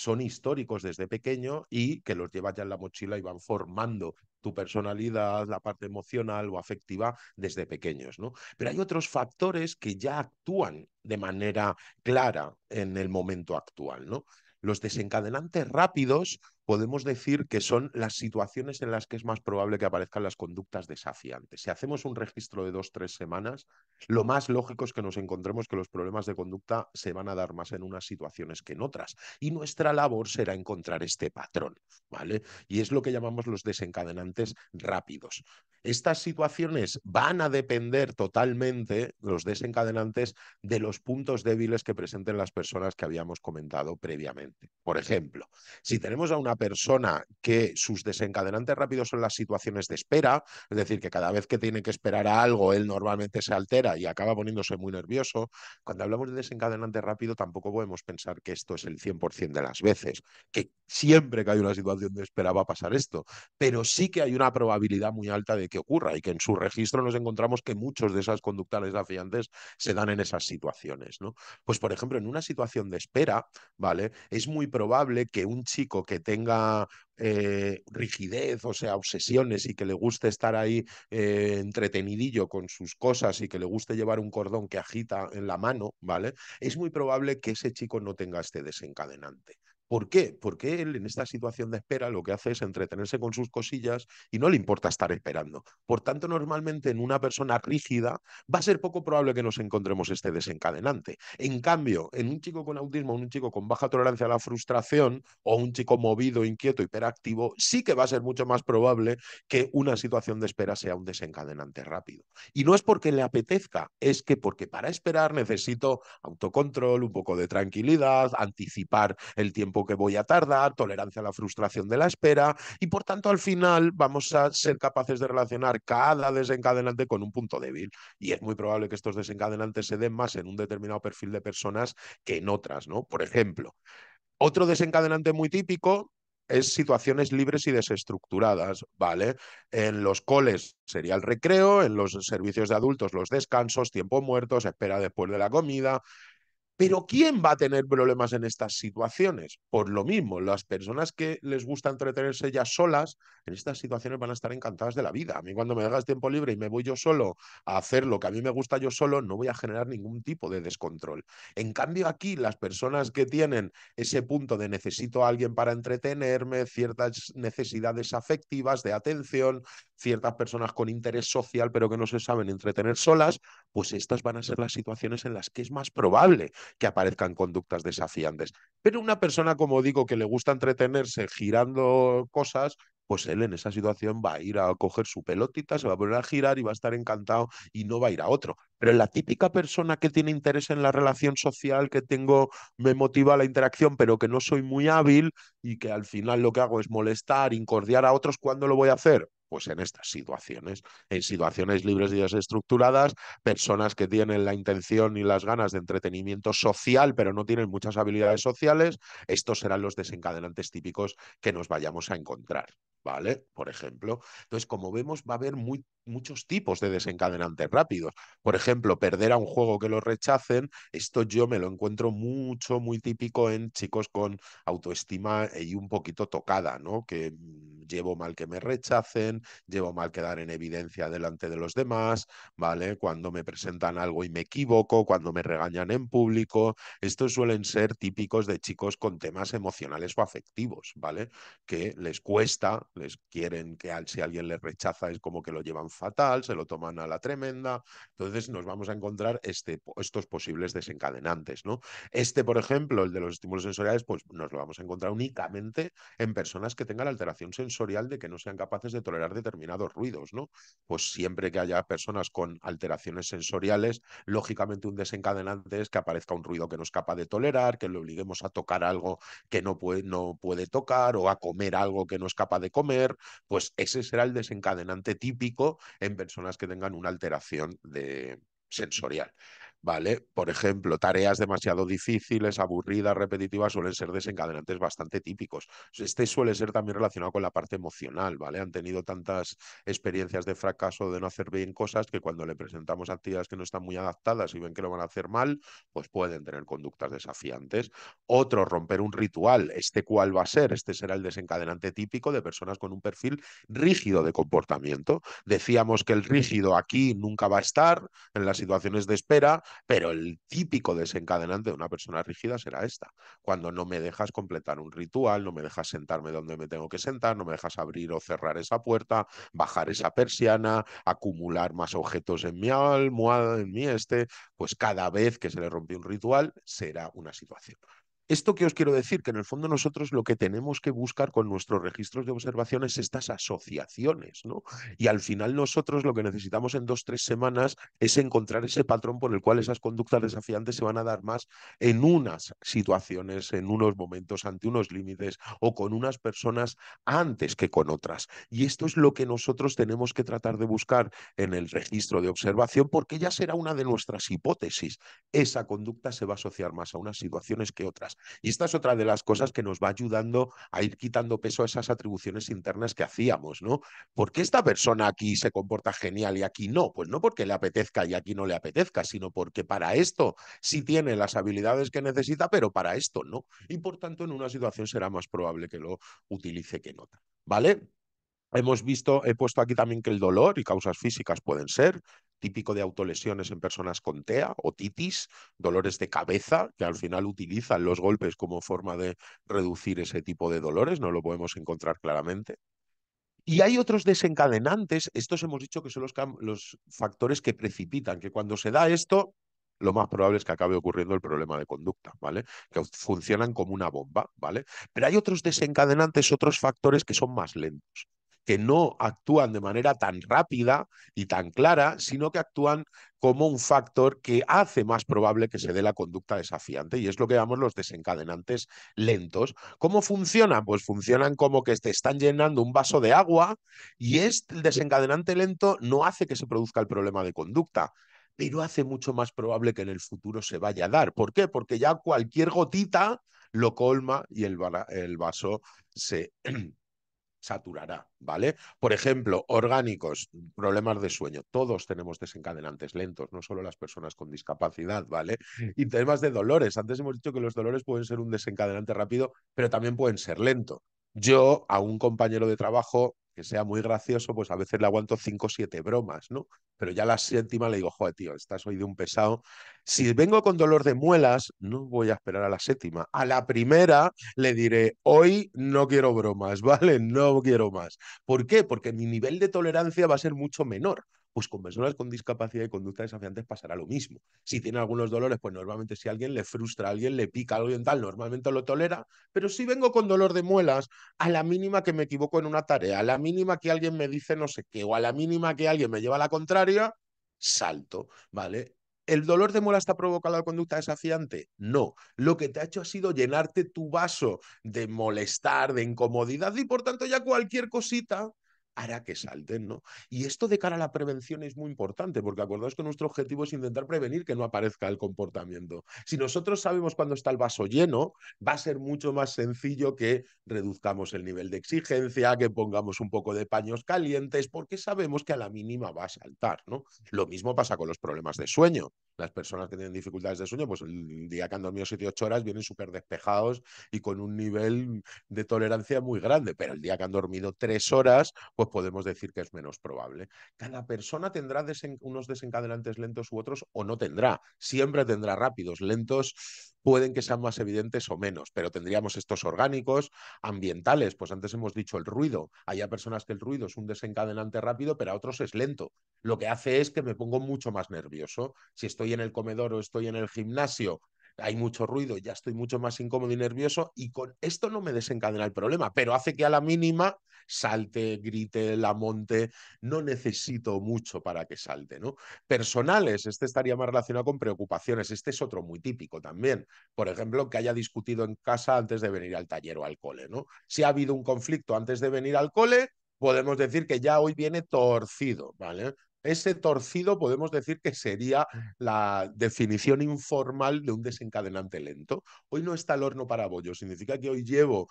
son históricos desde pequeño y que los llevas ya en la mochila y van formando tu personalidad, la parte emocional o afectiva desde pequeños, ¿no? Pero hay otros factores que ya actúan de manera clara en el momento actual, ¿no? Los desencadenantes rápidos podemos decir que son las situaciones en las que es más probable que aparezcan las conductas desafiantes. Si hacemos un registro de dos, tres semanas, lo más lógico es que nos encontremos que los problemas de conducta se van a dar más en unas situaciones que en otras. Y nuestra labor será encontrar este patrón, ¿vale? Y es lo que llamamos los desencadenantes rápidos. Estas situaciones van a depender totalmente, los desencadenantes, de los puntos débiles que presenten las personas que habíamos comentado previamente. Por ejemplo, si tenemos a una persona que sus desencadenantes rápidos son las situaciones de espera, es decir, que cada vez que tiene que esperar a algo, él normalmente se altera y acaba poniéndose muy nervioso. Cuando hablamos de desencadenante rápido, tampoco podemos pensar que esto es el 100% de las veces, que siempre que hay una situación de espera va a pasar esto, pero sí que hay una probabilidad muy alta de que ocurra y que en su registro nos encontramos que muchos de esas conductas desafiantes se dan en esas situaciones. ¿no? Pues, por ejemplo, en una situación de espera, ¿vale? Es muy probable que un chico que tenga eh, rigidez, o sea, obsesiones y que le guste estar ahí eh, entretenidillo con sus cosas y que le guste llevar un cordón que agita en la mano, ¿vale? Es muy probable que ese chico no tenga este desencadenante. ¿Por qué? Porque él en esta situación de espera lo que hace es entretenerse con sus cosillas y no le importa estar esperando. Por tanto, normalmente en una persona rígida va a ser poco probable que nos encontremos este desencadenante. En cambio, en un chico con autismo, en un chico con baja tolerancia a la frustración o un chico movido, inquieto, hiperactivo, sí que va a ser mucho más probable que una situación de espera sea un desencadenante rápido. Y no es porque le apetezca, es que porque para esperar necesito autocontrol, un poco de tranquilidad, anticipar el tiempo que voy a tardar, tolerancia a la frustración de la espera y por tanto al final vamos a ser capaces de relacionar cada desencadenante con un punto débil y es muy probable que estos desencadenantes se den más en un determinado perfil de personas que en otras, ¿no? Por ejemplo, otro desencadenante muy típico es situaciones libres y desestructuradas, ¿vale? En los coles sería el recreo, en los servicios de adultos los descansos, tiempo muertos, espera después de la comida, pero ¿quién va a tener problemas en estas situaciones? Por lo mismo, las personas que les gusta entretenerse ellas solas, en estas situaciones van a estar encantadas de la vida. A mí cuando me hagas tiempo libre y me voy yo solo a hacer lo que a mí me gusta yo solo, no voy a generar ningún tipo de descontrol. En cambio, aquí las personas que tienen ese punto de necesito a alguien para entretenerme, ciertas necesidades afectivas, de atención, ciertas personas con interés social, pero que no se saben entretener solas, pues estas van a ser las situaciones en las que es más probable que aparezcan conductas desafiantes. Pero una persona, como digo, que le gusta entretenerse girando cosas, pues él en esa situación va a ir a coger su pelotita, se va a poner a girar y va a estar encantado y no va a ir a otro. Pero la típica persona que tiene interés en la relación social, que tengo, me motiva la interacción, pero que no soy muy hábil y que al final lo que hago es molestar, incordiar a otros, cuando lo voy a hacer? pues en estas situaciones, en situaciones libres y desestructuradas, personas que tienen la intención y las ganas de entretenimiento social, pero no tienen muchas habilidades sociales, estos serán los desencadenantes típicos que nos vayamos a encontrar. ¿vale? Por ejemplo. Entonces, como vemos, va a haber muy, muchos tipos de desencadenantes rápidos. Por ejemplo, perder a un juego que lo rechacen, esto yo me lo encuentro mucho, muy típico en chicos con autoestima y un poquito tocada, ¿no? Que mm, llevo mal que me rechacen, llevo mal quedar en evidencia delante de los demás, ¿vale? Cuando me presentan algo y me equivoco, cuando me regañan en público, estos suelen ser típicos de chicos con temas emocionales o afectivos, ¿vale? Que les cuesta les quieren que al, si alguien les rechaza es como que lo llevan fatal, se lo toman a la tremenda. Entonces nos vamos a encontrar este, estos posibles desencadenantes. ¿no? Este, por ejemplo, el de los estímulos sensoriales, pues nos lo vamos a encontrar únicamente en personas que tengan alteración sensorial de que no sean capaces de tolerar determinados ruidos. ¿no? Pues siempre que haya personas con alteraciones sensoriales, lógicamente un desencadenante es que aparezca un ruido que no es capaz de tolerar, que le obliguemos a tocar algo que no puede, no puede tocar o a comer algo que no es capaz de comer, pues ese será el desencadenante típico en personas que tengan una alteración de, sensorial. ¿vale? Por ejemplo, tareas demasiado difíciles, aburridas, repetitivas, suelen ser desencadenantes bastante típicos. Este suele ser también relacionado con la parte emocional, ¿vale? Han tenido tantas experiencias de fracaso, de no hacer bien cosas, que cuando le presentamos actividades que no están muy adaptadas y ven que lo van a hacer mal, pues pueden tener conductas desafiantes. Otro, romper un ritual. ¿Este cuál va a ser? Este será el desencadenante típico de personas con un perfil rígido de comportamiento. Decíamos que el rígido aquí nunca va a estar en las situaciones de espera, pero el típico desencadenante de una persona rígida será esta. Cuando no me dejas completar un ritual, no me dejas sentarme donde me tengo que sentar, no me dejas abrir o cerrar esa puerta, bajar esa persiana, acumular más objetos en mi almohada, en mi este, pues cada vez que se le rompe un ritual será una situación. Esto que os quiero decir, que en el fondo nosotros lo que tenemos que buscar con nuestros registros de observación es estas asociaciones, ¿no? Y al final nosotros lo que necesitamos en dos, tres semanas es encontrar ese patrón por el cual esas conductas desafiantes se van a dar más en unas situaciones, en unos momentos, ante unos límites o con unas personas antes que con otras. Y esto es lo que nosotros tenemos que tratar de buscar en el registro de observación porque ya será una de nuestras hipótesis. Esa conducta se va a asociar más a unas situaciones que otras. Y esta es otra de las cosas que nos va ayudando a ir quitando peso a esas atribuciones internas que hacíamos, ¿no? ¿Por qué esta persona aquí se comporta genial y aquí no? Pues no porque le apetezca y aquí no le apetezca, sino porque para esto sí tiene las habilidades que necesita, pero para esto no. Y por tanto, en una situación será más probable que lo utilice que en otra, ¿vale? Hemos visto, he puesto aquí también que el dolor y causas físicas pueden ser, típico de autolesiones en personas con TEA, o titis, dolores de cabeza, que al final utilizan los golpes como forma de reducir ese tipo de dolores, no lo podemos encontrar claramente. Y hay otros desencadenantes, estos hemos dicho que son los, los factores que precipitan, que cuando se da esto, lo más probable es que acabe ocurriendo el problema de conducta, ¿vale? Que funcionan como una bomba, ¿vale? Pero hay otros desencadenantes, otros factores que son más lentos que no actúan de manera tan rápida y tan clara, sino que actúan como un factor que hace más probable que se dé la conducta desafiante y es lo que llamamos los desencadenantes lentos. ¿Cómo funcionan? Pues funcionan como que te están llenando un vaso de agua y este, el desencadenante lento no hace que se produzca el problema de conducta, pero hace mucho más probable que en el futuro se vaya a dar. ¿Por qué? Porque ya cualquier gotita lo colma y el vaso se *clears throat* saturará, ¿vale? Por ejemplo, orgánicos, problemas de sueño. Todos tenemos desencadenantes lentos, no solo las personas con discapacidad, ¿vale? Y temas de dolores. Antes hemos dicho que los dolores pueden ser un desencadenante rápido, pero también pueden ser lento. Yo a un compañero de trabajo que sea muy gracioso, pues a veces le aguanto cinco o siete bromas, ¿no? Pero ya la séptima le digo, joder, tío, estás hoy de un pesado. Si vengo con dolor de muelas, no voy a esperar a la séptima. A la primera le diré, hoy no quiero bromas, *laughs* ¿vale? No quiero más. ¿Por qué? Porque mi nivel de tolerancia va a ser mucho menor. Pues con personas con discapacidad y conducta desafiante pasará lo mismo. Si tiene algunos dolores, pues normalmente si alguien le frustra, alguien le pica, alguien tal, normalmente lo tolera, pero si vengo con dolor de muelas, a la mínima que me equivoco en una tarea, a la mínima que alguien me dice no sé qué, o a la mínima que alguien me lleva a la contraria, salto, ¿vale? ¿El dolor de muela está provocado la conducta desafiante? No. Lo que te ha hecho ha sido llenarte tu vaso de molestar, de incomodidad y por tanto ya cualquier cosita hará que salten, ¿no? Y esto de cara a la prevención es muy importante, porque acordaos que nuestro objetivo es intentar prevenir que no aparezca el comportamiento. Si nosotros sabemos cuándo está el vaso lleno, va a ser mucho más sencillo que reduzcamos el nivel de exigencia, que pongamos un poco de paños calientes, porque sabemos que a la mínima va a saltar, ¿no? Lo mismo pasa con los problemas de sueño. Las personas que tienen dificultades de sueño, pues el día que han dormido 7 8 horas vienen súper despejados y con un nivel de tolerancia muy grande, pero el día que han dormido 3 horas, pues podemos decir que es menos probable. Cada persona tendrá unos desencadenantes lentos u otros o no tendrá. Siempre tendrá rápidos. Lentos pueden que sean más evidentes o menos, pero tendríamos estos orgánicos, ambientales, pues antes hemos dicho el ruido. Hay personas que el ruido es un desencadenante rápido, pero a otros es lento. Lo que hace es que me pongo mucho más nervioso. Si estoy en el comedor o estoy en el gimnasio, hay mucho ruido, ya estoy mucho más incómodo y nervioso y con esto no me desencadena el problema, pero hace que a la mínima salte, grite, la monte, no necesito mucho para que salte, ¿no? Personales, este estaría más relacionado con preocupaciones, este es otro muy típico también, por ejemplo, que haya discutido en casa antes de venir al taller o al cole, ¿no? Si ha habido un conflicto antes de venir al cole, podemos decir que ya hoy viene torcido, ¿vale? Ese torcido podemos decir que sería la definición informal de un desencadenante lento. Hoy no está el horno para bollos, significa que hoy llevo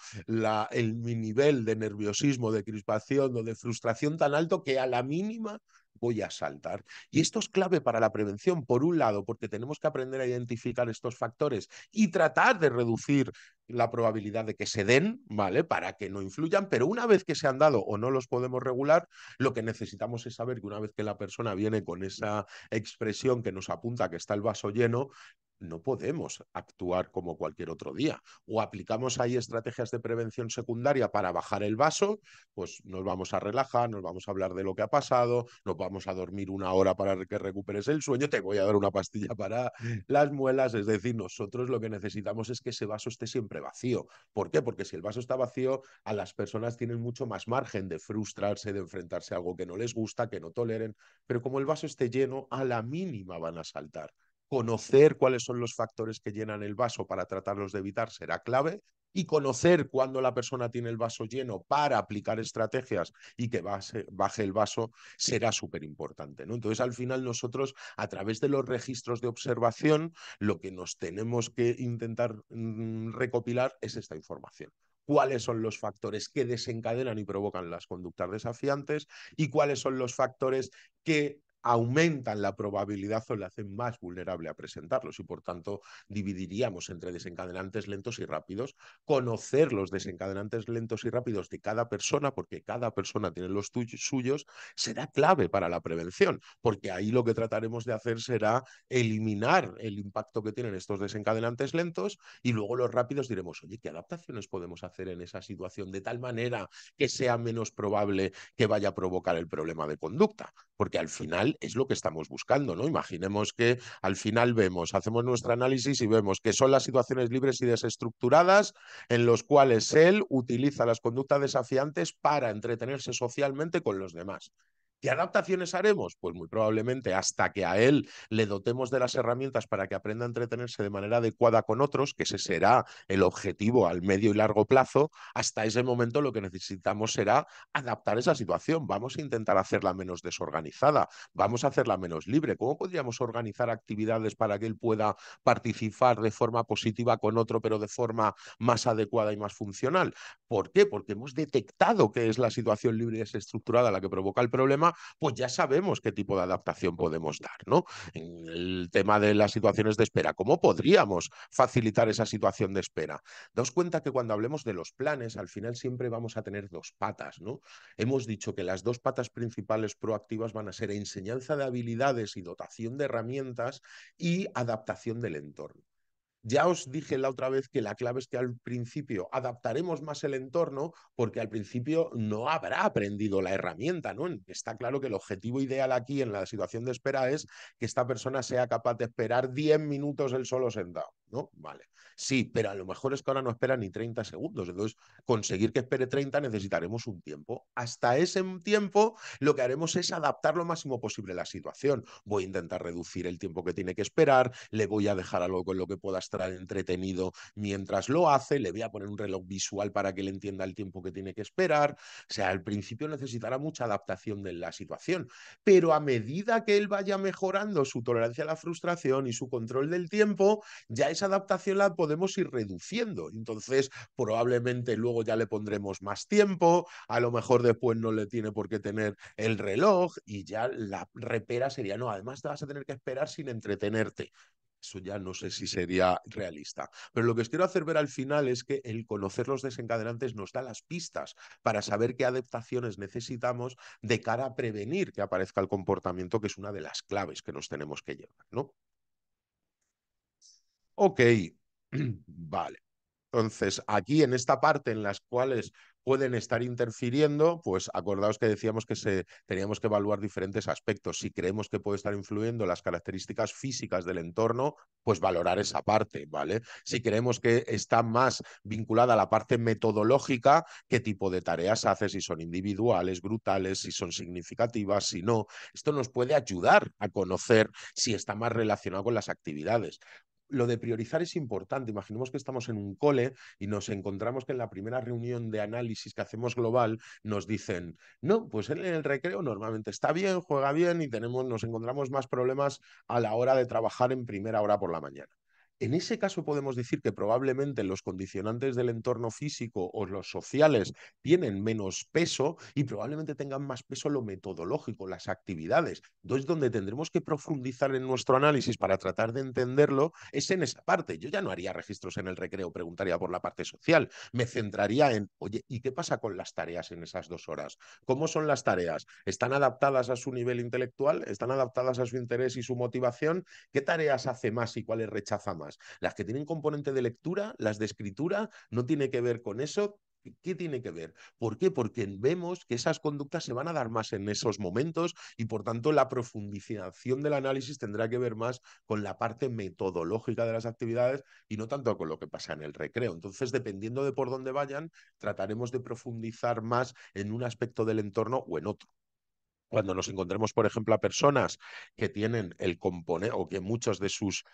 el, mi nivel de nerviosismo, de crispación o de frustración tan alto que a la mínima voy a saltar. Y esto es clave para la prevención, por un lado, porque tenemos que aprender a identificar estos factores y tratar de reducir la probabilidad de que se den, ¿vale? Para que no influyan, pero una vez que se han dado o no los podemos regular, lo que necesitamos es saber que una vez que la persona viene con esa expresión que nos apunta que está el vaso lleno, no podemos actuar como cualquier otro día. O aplicamos ahí estrategias de prevención secundaria para bajar el vaso, pues nos vamos a relajar, nos vamos a hablar de lo que ha pasado, nos vamos a dormir una hora para que recuperes el sueño, te voy a dar una pastilla para las muelas. Es decir, nosotros lo que necesitamos es que ese vaso esté siempre vacío. ¿Por qué? Porque si el vaso está vacío, a las personas tienen mucho más margen de frustrarse, de enfrentarse a algo que no les gusta, que no toleren, pero como el vaso esté lleno, a la mínima van a saltar conocer cuáles son los factores que llenan el vaso para tratarlos de evitar será clave y conocer cuándo la persona tiene el vaso lleno para aplicar estrategias y que baje el vaso será súper importante. ¿no? Entonces, al final nosotros, a través de los registros de observación, lo que nos tenemos que intentar mm, recopilar es esta información cuáles son los factores que desencadenan y provocan las conductas desafiantes y cuáles son los factores que aumentan la probabilidad o le hacen más vulnerable a presentarlos y por tanto dividiríamos entre desencadenantes lentos y rápidos, conocer los desencadenantes lentos y rápidos de cada persona, porque cada persona tiene los suyos, será clave para la prevención, porque ahí lo que trataremos de hacer será eliminar el impacto que tienen estos desencadenantes lentos y luego los rápidos diremos, oye, ¿qué adaptaciones podemos hacer en esa situación de tal manera que sea menos probable que vaya a provocar el problema de conducta? Porque al final es lo que estamos buscando, ¿no? Imaginemos que al final vemos, hacemos nuestro análisis y vemos que son las situaciones libres y desestructuradas en los cuales él utiliza las conductas desafiantes para entretenerse socialmente con los demás. ¿Qué adaptaciones haremos? Pues muy probablemente hasta que a él le dotemos de las herramientas para que aprenda a entretenerse de manera adecuada con otros, que ese será el objetivo al medio y largo plazo, hasta ese momento lo que necesitamos será adaptar esa situación. Vamos a intentar hacerla menos desorganizada, vamos a hacerla menos libre. ¿Cómo podríamos organizar actividades para que él pueda participar de forma positiva con otro, pero de forma más adecuada y más funcional? ¿Por qué? Porque hemos detectado que es la situación libre y desestructurada la que provoca el problema pues ya sabemos qué tipo de adaptación podemos dar, ¿no? En el tema de las situaciones de espera, ¿cómo podríamos facilitar esa situación de espera? Daos cuenta que cuando hablemos de los planes, al final siempre vamos a tener dos patas, ¿no? Hemos dicho que las dos patas principales proactivas van a ser enseñanza de habilidades y dotación de herramientas y adaptación del entorno. Ya os dije la otra vez que la clave es que al principio adaptaremos más el entorno porque al principio no habrá aprendido la herramienta, ¿no? Está claro que el objetivo ideal aquí en la situación de espera es que esta persona sea capaz de esperar 10 minutos el solo sentado, ¿no? Vale. Sí, pero a lo mejor es que ahora no espera ni 30 segundos. Entonces, conseguir que espere 30 necesitaremos un tiempo. Hasta ese tiempo lo que haremos es adaptar lo máximo posible la situación. Voy a intentar reducir el tiempo que tiene que esperar, le voy a dejar algo con lo que pueda estar entretenido mientras lo hace, le voy a poner un reloj visual para que le entienda el tiempo que tiene que esperar. O sea, al principio necesitará mucha adaptación de la situación, pero a medida que él vaya mejorando su tolerancia a la frustración y su control del tiempo, ya esa adaptación la podemos ir reduciendo. Entonces, probablemente luego ya le pondremos más tiempo, a lo mejor después no le tiene por qué tener el reloj y ya la repera sería, no, además te vas a tener que esperar sin entretenerte eso ya no sé si sería realista. Pero lo que os quiero hacer ver al final es que el conocer los desencadenantes nos da las pistas para saber qué adaptaciones necesitamos de cara a prevenir que aparezca el comportamiento, que es una de las claves que nos tenemos que llevar, ¿no? Ok, *clears throat* vale. Entonces, aquí en esta parte en las cuales pueden estar interfiriendo, pues acordaos que decíamos que se, teníamos que evaluar diferentes aspectos. Si creemos que puede estar influyendo las características físicas del entorno, pues valorar esa parte, ¿vale? Si creemos que está más vinculada a la parte metodológica, qué tipo de tareas hace, si son individuales, brutales, si son significativas, si no. Esto nos puede ayudar a conocer si está más relacionado con las actividades lo de priorizar es importante. Imaginemos que estamos en un cole y nos encontramos que en la primera reunión de análisis que hacemos global nos dicen, no, pues en el recreo normalmente está bien, juega bien y tenemos, nos encontramos más problemas a la hora de trabajar en primera hora por la mañana. En ese caso podemos decir que probablemente los condicionantes del entorno físico o los sociales tienen menos peso y probablemente tengan más peso lo metodológico, las actividades. Entonces, donde tendremos que profundizar en nuestro análisis para tratar de entenderlo es en esa parte. Yo ya no haría registros en el recreo, preguntaría por la parte social. Me centraría en, oye, ¿y qué pasa con las tareas en esas dos horas? ¿Cómo son las tareas? ¿Están adaptadas a su nivel intelectual? ¿Están adaptadas a su interés y su motivación? ¿Qué tareas hace más y cuáles rechaza más? Las que tienen componente de lectura, las de escritura, no tiene que ver con eso, ¿Qué tiene que ver? ¿Por qué? Porque vemos que esas conductas se van a dar más en esos momentos y por tanto la profundización del análisis tendrá que ver más con la parte metodológica de las actividades y no tanto con lo que pasa en el recreo. Entonces, dependiendo de por dónde vayan, trataremos de profundizar más en un aspecto del entorno o en otro cuando nos encontremos, por ejemplo, a personas que tienen el componente o que muchos de sus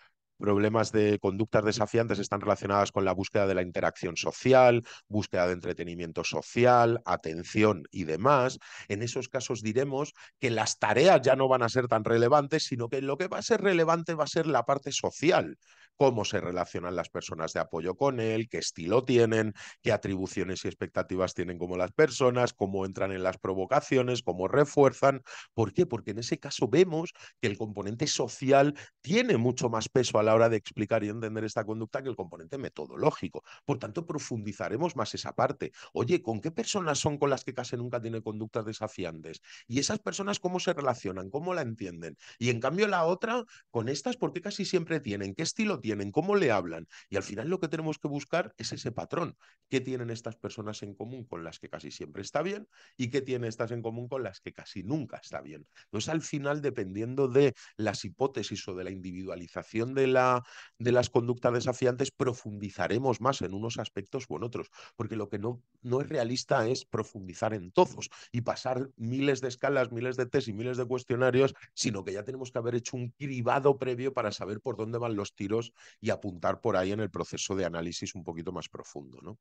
problemas de conductas desafiantes están relacionadas con la búsqueda de la interacción social, búsqueda de entretenimiento social, atención y demás. En esos casos diremos que las tareas ya no van a ser tan relevantes, sino que lo que va a ser relevante va a ser la parte social cómo se relacionan las personas de apoyo con él, qué estilo tienen, qué atribuciones y expectativas tienen como las personas, cómo entran en las provocaciones, cómo refuerzan. ¿Por qué? Porque en ese caso vemos que el componente social tiene mucho más peso a la hora de explicar y entender esta conducta que el componente metodológico. Por tanto, profundizaremos más esa parte. Oye, ¿con qué personas son con las que casi nunca tiene conductas desafiantes? ¿Y esas personas cómo se relacionan? ¿Cómo la entienden? Y en cambio la otra, con estas, ¿por qué casi siempre tienen? ¿Qué estilo tienen, cómo le hablan. Y al final lo que tenemos que buscar es ese patrón. ¿Qué tienen estas personas en común con las que casi siempre está bien y qué tienen estas en común con las que casi nunca está bien? Entonces al final, dependiendo de las hipótesis o de la individualización de, la, de las conductas desafiantes, profundizaremos más en unos aspectos o en otros, porque lo que no, no es realista es profundizar en todos y pasar miles de escalas, miles de test y miles de cuestionarios, sino que ya tenemos que haber hecho un cribado previo para saber por dónde van los tiros y apuntar por ahí en el proceso de análisis un poquito más profundo, ¿no?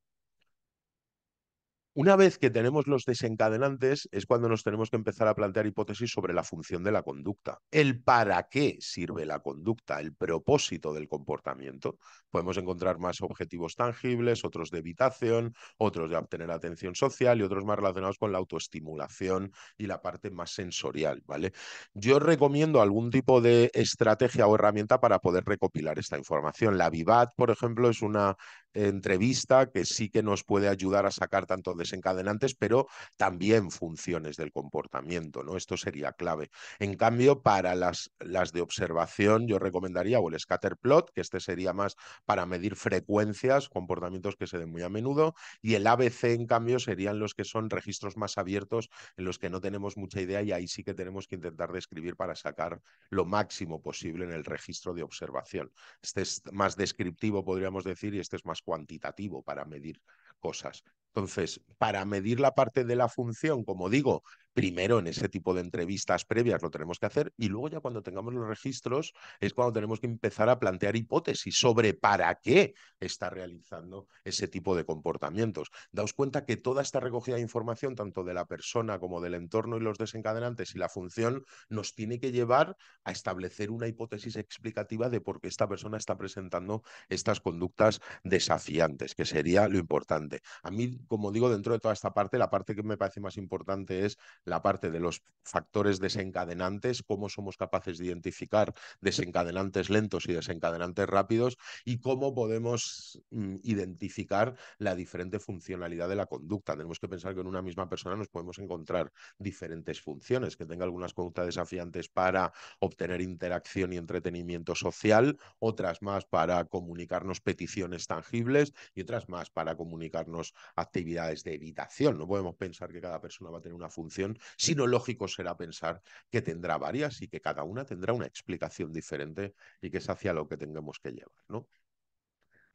Una vez que tenemos los desencadenantes es cuando nos tenemos que empezar a plantear hipótesis sobre la función de la conducta. El para qué sirve la conducta, el propósito del comportamiento. Podemos encontrar más objetivos tangibles, otros de evitación, otros de obtener atención social y otros más relacionados con la autoestimulación y la parte más sensorial, ¿vale? Yo recomiendo algún tipo de estrategia o herramienta para poder recopilar esta información. La Vivat, por ejemplo, es una entrevista que sí que nos puede ayudar a sacar tantos desencadenantes, pero también funciones del comportamiento, ¿no? Esto sería clave. En cambio, para las, las de observación, yo recomendaría o el scatter plot, que este sería más para medir frecuencias, comportamientos que se den muy a menudo, y el ABC, en cambio, serían los que son registros más abiertos, en los que no tenemos mucha idea y ahí sí que tenemos que intentar describir para sacar lo máximo posible en el registro de observación. Este es más descriptivo, podríamos decir, y este es más cuantitativo para medir cosas. Entonces, para medir la parte de la función, como digo, primero en ese tipo de entrevistas previas lo tenemos que hacer y luego ya cuando tengamos los registros es cuando tenemos que empezar a plantear hipótesis sobre para qué está realizando ese tipo de comportamientos. Daos cuenta que toda esta recogida de información, tanto de la persona como del entorno y los desencadenantes y la función, nos tiene que llevar a establecer una hipótesis explicativa de por qué esta persona está presentando estas conductas desafiantes, que sería lo importante. A mí como digo, dentro de toda esta parte, la parte que me parece más importante es la parte de los factores mm. desencadenantes, cómo somos capaces de identificar desencadenantes lentos y desencadenantes rápidos y cómo podemos mm, identificar la diferente funcionalidad de la conducta. Tenemos que pensar que en una misma persona nos podemos encontrar diferentes funciones, que tenga algunas conductas desafiantes para obtener interacción y entretenimiento social, otras más para comunicarnos peticiones tangibles y otras más para comunicarnos actividades actividades de evitación. No podemos pensar que cada persona va a tener una función, sino lógico será pensar que tendrá varias y que cada una tendrá una explicación diferente y que es hacia lo que tengamos que llevar, ¿no?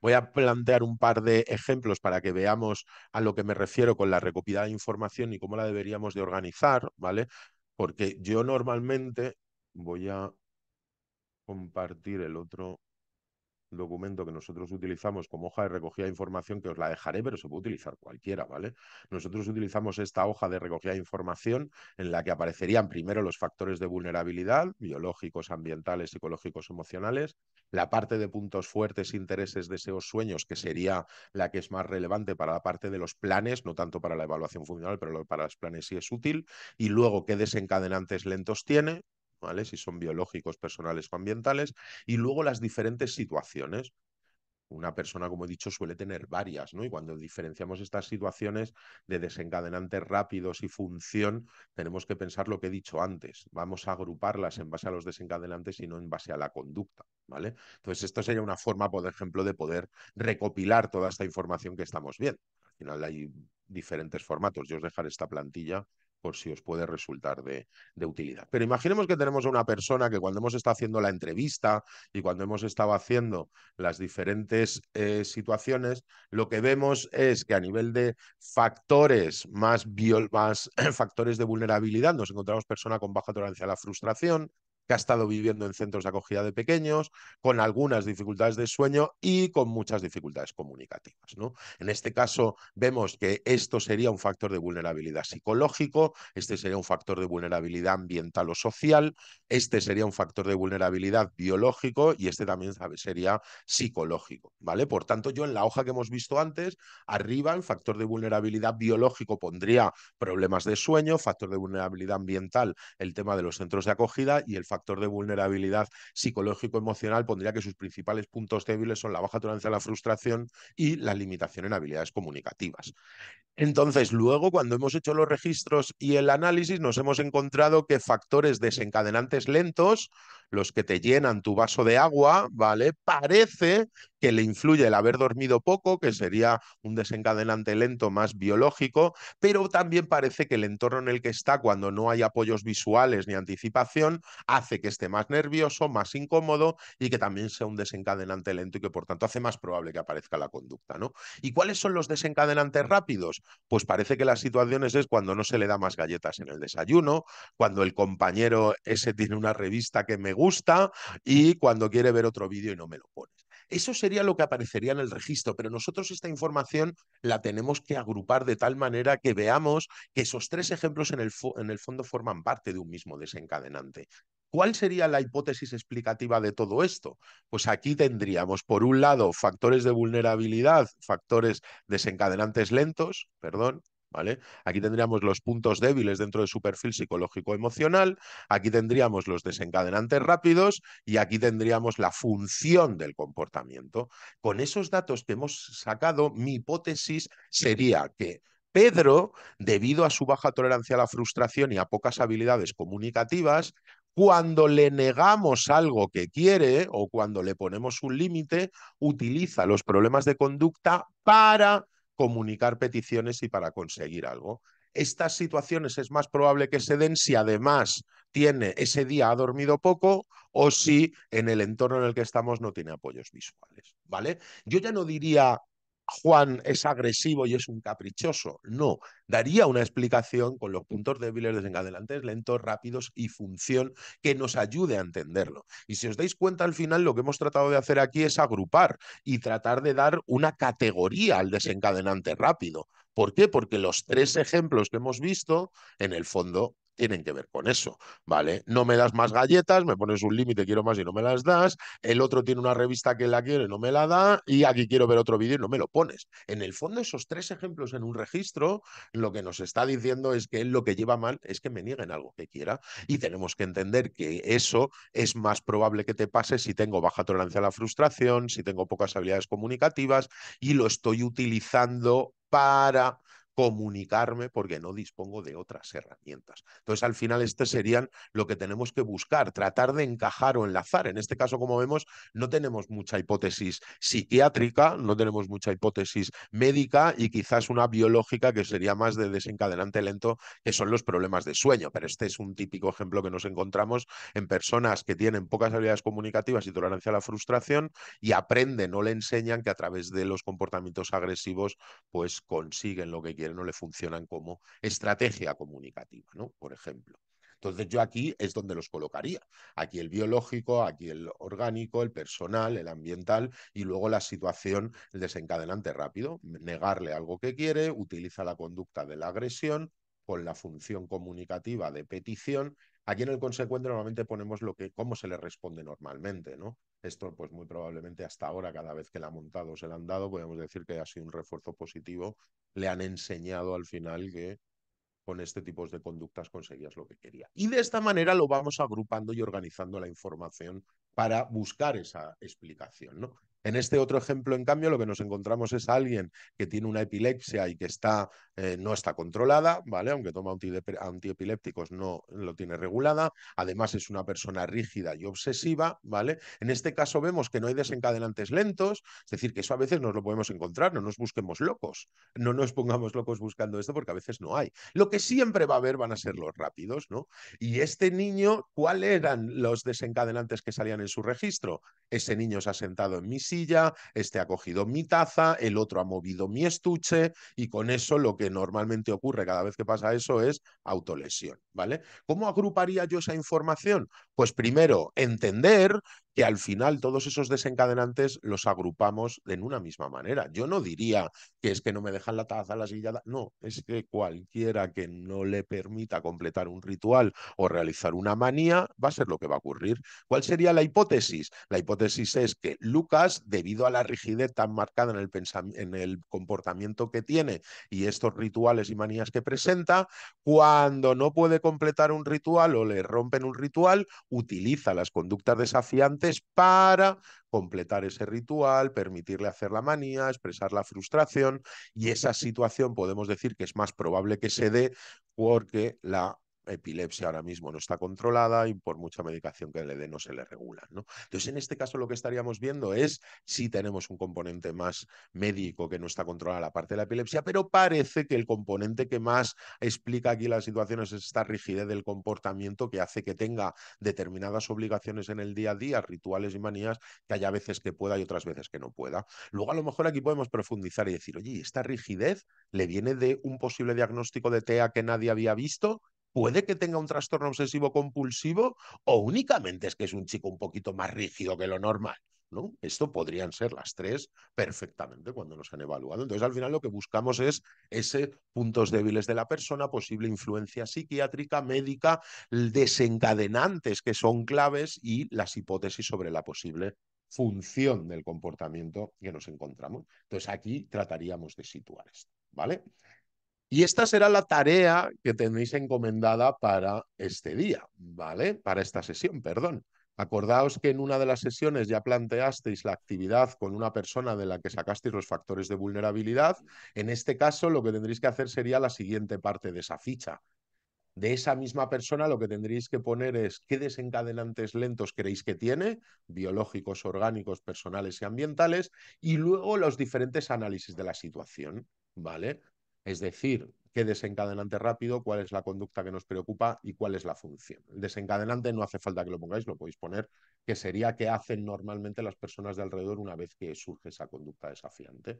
Voy a plantear un par de ejemplos para que veamos a lo que me refiero con la recopilada de información y cómo la deberíamos de organizar, ¿vale? Porque yo normalmente voy a compartir el otro documento que nosotros utilizamos como hoja de recogida de información, que os la dejaré, pero se puede utilizar cualquiera, ¿vale? Nosotros utilizamos esta hoja de recogida de información en la que aparecerían primero los factores de vulnerabilidad, biológicos, ambientales, psicológicos, emocionales, la parte de puntos fuertes, intereses, deseos, sueños, que sería la que es más relevante para la parte de los planes, no tanto para la evaluación funcional, pero para los planes sí es útil, y luego qué desencadenantes lentos tiene, si son biológicos, personales o ambientales, y luego las diferentes situaciones. Una persona, como he dicho, suele tener varias, ¿no? Y cuando diferenciamos estas situaciones de desencadenantes rápidos y función, tenemos que pensar lo que he dicho antes. Vamos a agruparlas en base a los desencadenantes y no en base a la conducta, ¿vale? Entonces, esto sería una forma, por ejemplo, de poder recopilar toda esta información que estamos viendo. Al final hay diferentes formatos. Yo os dejaré esta plantilla por si os puede resultar de, utilidad. Pero imaginemos que tenemos a una persona que cuando hemos estado haciendo la entrevista y cuando hemos estado haciendo las diferentes eh, situaciones, lo que vemos es que a nivel de factores más, más *clears throat* factores de vulnerabilidad nos encontramos persona con baja tolerancia a la frustración, que ha estado viviendo en centros de acogida de pequeños, con algunas dificultades de sueño y con muchas dificultades comunicativas. ¿no? En este caso, vemos que esto sería un factor de vulnerabilidad psicológico, este sería un factor de vulnerabilidad ambiental o social, este sería un factor de vulnerabilidad biológico y este también sería psicológico. ¿vale? Por tanto, yo en la hoja que hemos visto antes, arriba el factor de vulnerabilidad biológico pondría problemas de sueño, factor de vulnerabilidad ambiental, el tema de los centros de acogida y el factor factor de vulnerabilidad psicológico-emocional pondría que sus principales puntos débiles son la baja tolerancia a la frustración y la limitación en habilidades comunicativas. Entonces, luego, cuando hemos hecho los registros y el análisis, nos hemos encontrado que factores desencadenantes lentos los que te llenan tu vaso de agua, ¿vale? Parece que le influye el haber dormido poco, que sería un desencadenante lento más biológico, pero también parece que el entorno en el que está, cuando no hay apoyos visuales ni anticipación, hace que esté más nervioso, más incómodo y que también sea un desencadenante lento y que por tanto hace más probable que aparezca la conducta, ¿no? ¿Y cuáles son los desencadenantes rápidos? Pues parece que las situaciones es cuando no se le da más galletas en el desayuno, cuando el compañero ese tiene una revista que me gusta y cuando quiere ver otro vídeo y no me lo pones. Eso sería lo que aparecería en el registro, pero nosotros esta información la tenemos que agrupar de tal manera que veamos que esos tres ejemplos en el, en el fondo forman parte de un mismo desencadenante. ¿Cuál sería la hipótesis explicativa de todo esto? Pues aquí tendríamos, por un lado, factores de vulnerabilidad, factores desencadenantes lentos, perdón, Aquí tendríamos los puntos débiles dentro de su perfil psicológico-emocional, aquí tendríamos los desencadenantes rápidos y aquí tendríamos la función del comportamiento. Con esos datos que hemos sacado, mi hipótesis sería que Pedro, debido a su baja tolerancia a la frustración y a pocas habilidades comunicativas, cuando le negamos algo que quiere o cuando le ponemos un límite, utiliza los problemas de conducta para comunicar peticiones y para conseguir algo. Estas situaciones es más probable que se den si además tiene ese día ha dormido poco o si en el entorno en el que estamos no tiene apoyos visuales, ¿vale? Yo ya no diría Juan es agresivo y es un caprichoso. No, daría una explicación con los puntos débiles, desencadenantes, lentos, rápidos y función que nos ayude a entenderlo. Y si os dais cuenta, al final lo que hemos tratado de hacer aquí es agrupar y tratar de dar una categoría al desencadenante rápido. ¿Por qué? Porque los tres ejemplos que hemos visto, en el fondo, tienen que ver con eso, ¿vale? No me das más galletas, me pones un límite, quiero más y no me las das, el otro tiene una revista que la quiere, y no me la da, y aquí quiero ver otro vídeo y no me lo pones. En el fondo, esos tres ejemplos en un registro, lo que nos está diciendo es que lo que lleva mal es que me nieguen algo que quiera, y tenemos que entender que eso es más probable que te pase si tengo baja tolerancia a la frustración, si tengo pocas habilidades comunicativas, y lo estoy utilizando para comunicarme porque no dispongo de otras herramientas. Entonces, al final, este serían lo que tenemos que buscar, tratar de encajar o enlazar. En este caso, como vemos, no tenemos mucha hipótesis psiquiátrica, no tenemos mucha hipótesis médica y quizás una biológica que sería más de desencadenante lento, que son los problemas de sueño. Pero este es un típico ejemplo que nos encontramos en personas que tienen pocas habilidades comunicativas y tolerancia a la frustración y aprenden o le enseñan que a través de los comportamientos agresivos, pues consiguen lo que quieren no le funcionan como estrategia comunicativa, ¿no? Por ejemplo. Entonces yo aquí es donde los colocaría. Aquí el biológico, aquí el orgánico, el personal, el ambiental y luego la situación, el desencadenante rápido. Negarle algo que quiere, utiliza la conducta de la agresión con la función comunicativa de petición Aquí en el consecuente normalmente ponemos lo que, cómo se le responde normalmente, ¿no? Esto, pues muy probablemente hasta ahora, cada vez que la han montado o se le han dado, podemos decir que ha sido un refuerzo positivo. Le han enseñado al final que con este tipo de conductas conseguías lo que quería. Y de esta manera lo vamos agrupando y organizando la información para buscar esa explicación, ¿no? En este otro ejemplo, en cambio, lo que nos encontramos es alguien que tiene una epilepsia y que está, eh, no está controlada, ¿vale? Aunque toma antiepilépticos, no lo tiene regulada. Además, es una persona rígida y obsesiva, ¿vale? En este caso vemos que no hay desencadenantes lentos, es decir, que eso a veces nos lo podemos encontrar, no nos busquemos locos, no nos pongamos locos buscando esto porque a veces no hay. Lo que siempre va a haber van a ser los rápidos, ¿no? Y este niño, ¿cuáles eran los desencadenantes que salían en su registro? Ese niño se ha sentado en mi este ha cogido mi taza, el otro ha movido mi estuche y con eso lo que normalmente ocurre cada vez que pasa eso es autolesión, ¿vale? ¿Cómo agruparía yo esa información? Pues primero, entender que al final todos esos desencadenantes los agrupamos en una misma manera. Yo no diría que es que no me dejan la taza, la silla, no, es que cualquiera que no le permita completar un ritual o realizar una manía va a ser lo que va a ocurrir. ¿Cuál sería la hipótesis? La hipótesis es que Lucas debido a la rigidez tan marcada en el, en el comportamiento que tiene y estos rituales y manías que presenta, cuando no puede completar un ritual o le rompen un ritual, utiliza las conductas desafiantes para completar ese ritual, permitirle hacer la manía, expresar la frustración y esa situación podemos decir que es más probable que se dé porque la epilepsia ahora mismo no está controlada y por mucha medicación que le dé no se le regula. ¿no? Entonces, en este caso lo que estaríamos viendo es si tenemos un componente más médico que no está controlada la parte de la epilepsia, pero parece que el componente que más explica aquí las situaciones es esta rigidez del comportamiento que hace que tenga determinadas obligaciones en el día a día, rituales y manías, que haya veces que pueda y otras veces que no pueda. Luego a lo mejor aquí podemos profundizar y decir, oye, esta rigidez le viene de un posible diagnóstico de TEA que nadie había visto puede que tenga un trastorno obsesivo compulsivo o únicamente es que es un chico un poquito más rígido que lo normal. ¿no? Esto podrían ser las tres perfectamente cuando nos han evaluado. Entonces, al final lo que buscamos es ese puntos débiles de la persona, posible influencia psiquiátrica, médica, desencadenantes que son claves y las hipótesis sobre la posible función del comportamiento que nos encontramos. Entonces, aquí trataríamos de situar esto, ¿vale? Y esta será la tarea que tendréis encomendada para este día, ¿vale? Para esta sesión, perdón. Acordaos que en una de las sesiones ya planteasteis la actividad con una persona de la que sacasteis los factores de vulnerabilidad. En este caso, lo que tendréis que hacer sería la siguiente parte de esa ficha. De esa misma persona lo que tendréis que poner es qué desencadenantes lentos creéis que tiene, biológicos, orgánicos, personales y ambientales, y luego los diferentes análisis de la situación, ¿vale? Es decir, qué desencadenante rápido, cuál es la conducta que nos preocupa y cuál es la función. El desencadenante no hace falta que lo pongáis, lo podéis poner, que sería qué hacen normalmente las personas de alrededor una vez que surge esa conducta desafiante.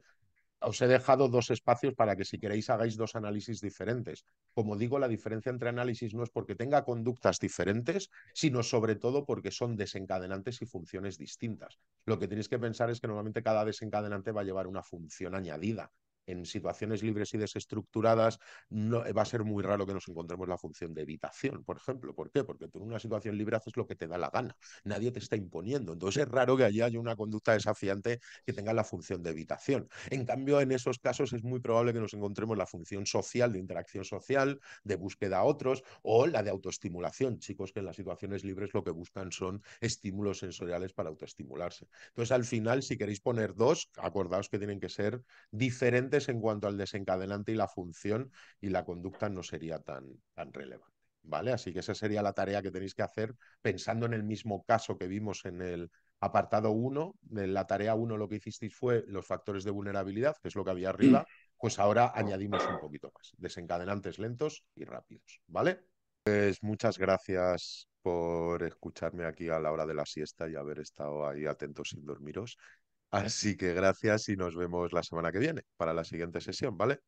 Os he dejado dos espacios para que si queréis hagáis dos análisis diferentes. Como digo, la diferencia entre análisis no es porque tenga conductas diferentes, sino sobre todo porque son desencadenantes y funciones distintas. Lo que tenéis que pensar es que normalmente cada desencadenante va a llevar una función añadida en situaciones libres y desestructuradas no, va a ser muy raro que nos encontremos la función de evitación, por ejemplo. ¿Por qué? Porque tú en una situación libre haces lo que te da la gana, nadie te está imponiendo. Entonces es raro que allí haya una conducta desafiante que tenga la función de evitación. En cambio, en esos casos es muy probable que nos encontremos la función social, de interacción social, de búsqueda a otros, o la de autoestimulación. Chicos que en las situaciones libres lo que buscan son estímulos sensoriales para autoestimularse. Entonces, al final, si queréis poner dos, acordaos que tienen que ser diferentes en cuanto al desencadenante y la función y la conducta no sería tan, tan relevante. ¿Vale? Así que esa sería la tarea que tenéis que hacer pensando en el mismo caso que vimos en el apartado 1. En la tarea 1 lo que hicisteis fue los factores de vulnerabilidad, que es lo que había arriba. *clears throat* Pues ahora añadimos un poquito más, desencadenantes lentos y rápidos, ¿vale? Pues muchas gracias por escucharme aquí a la hora de la siesta y haber estado ahí atentos sin dormiros. Así que gracias y nos vemos la semana que viene para la siguiente sesión, ¿vale?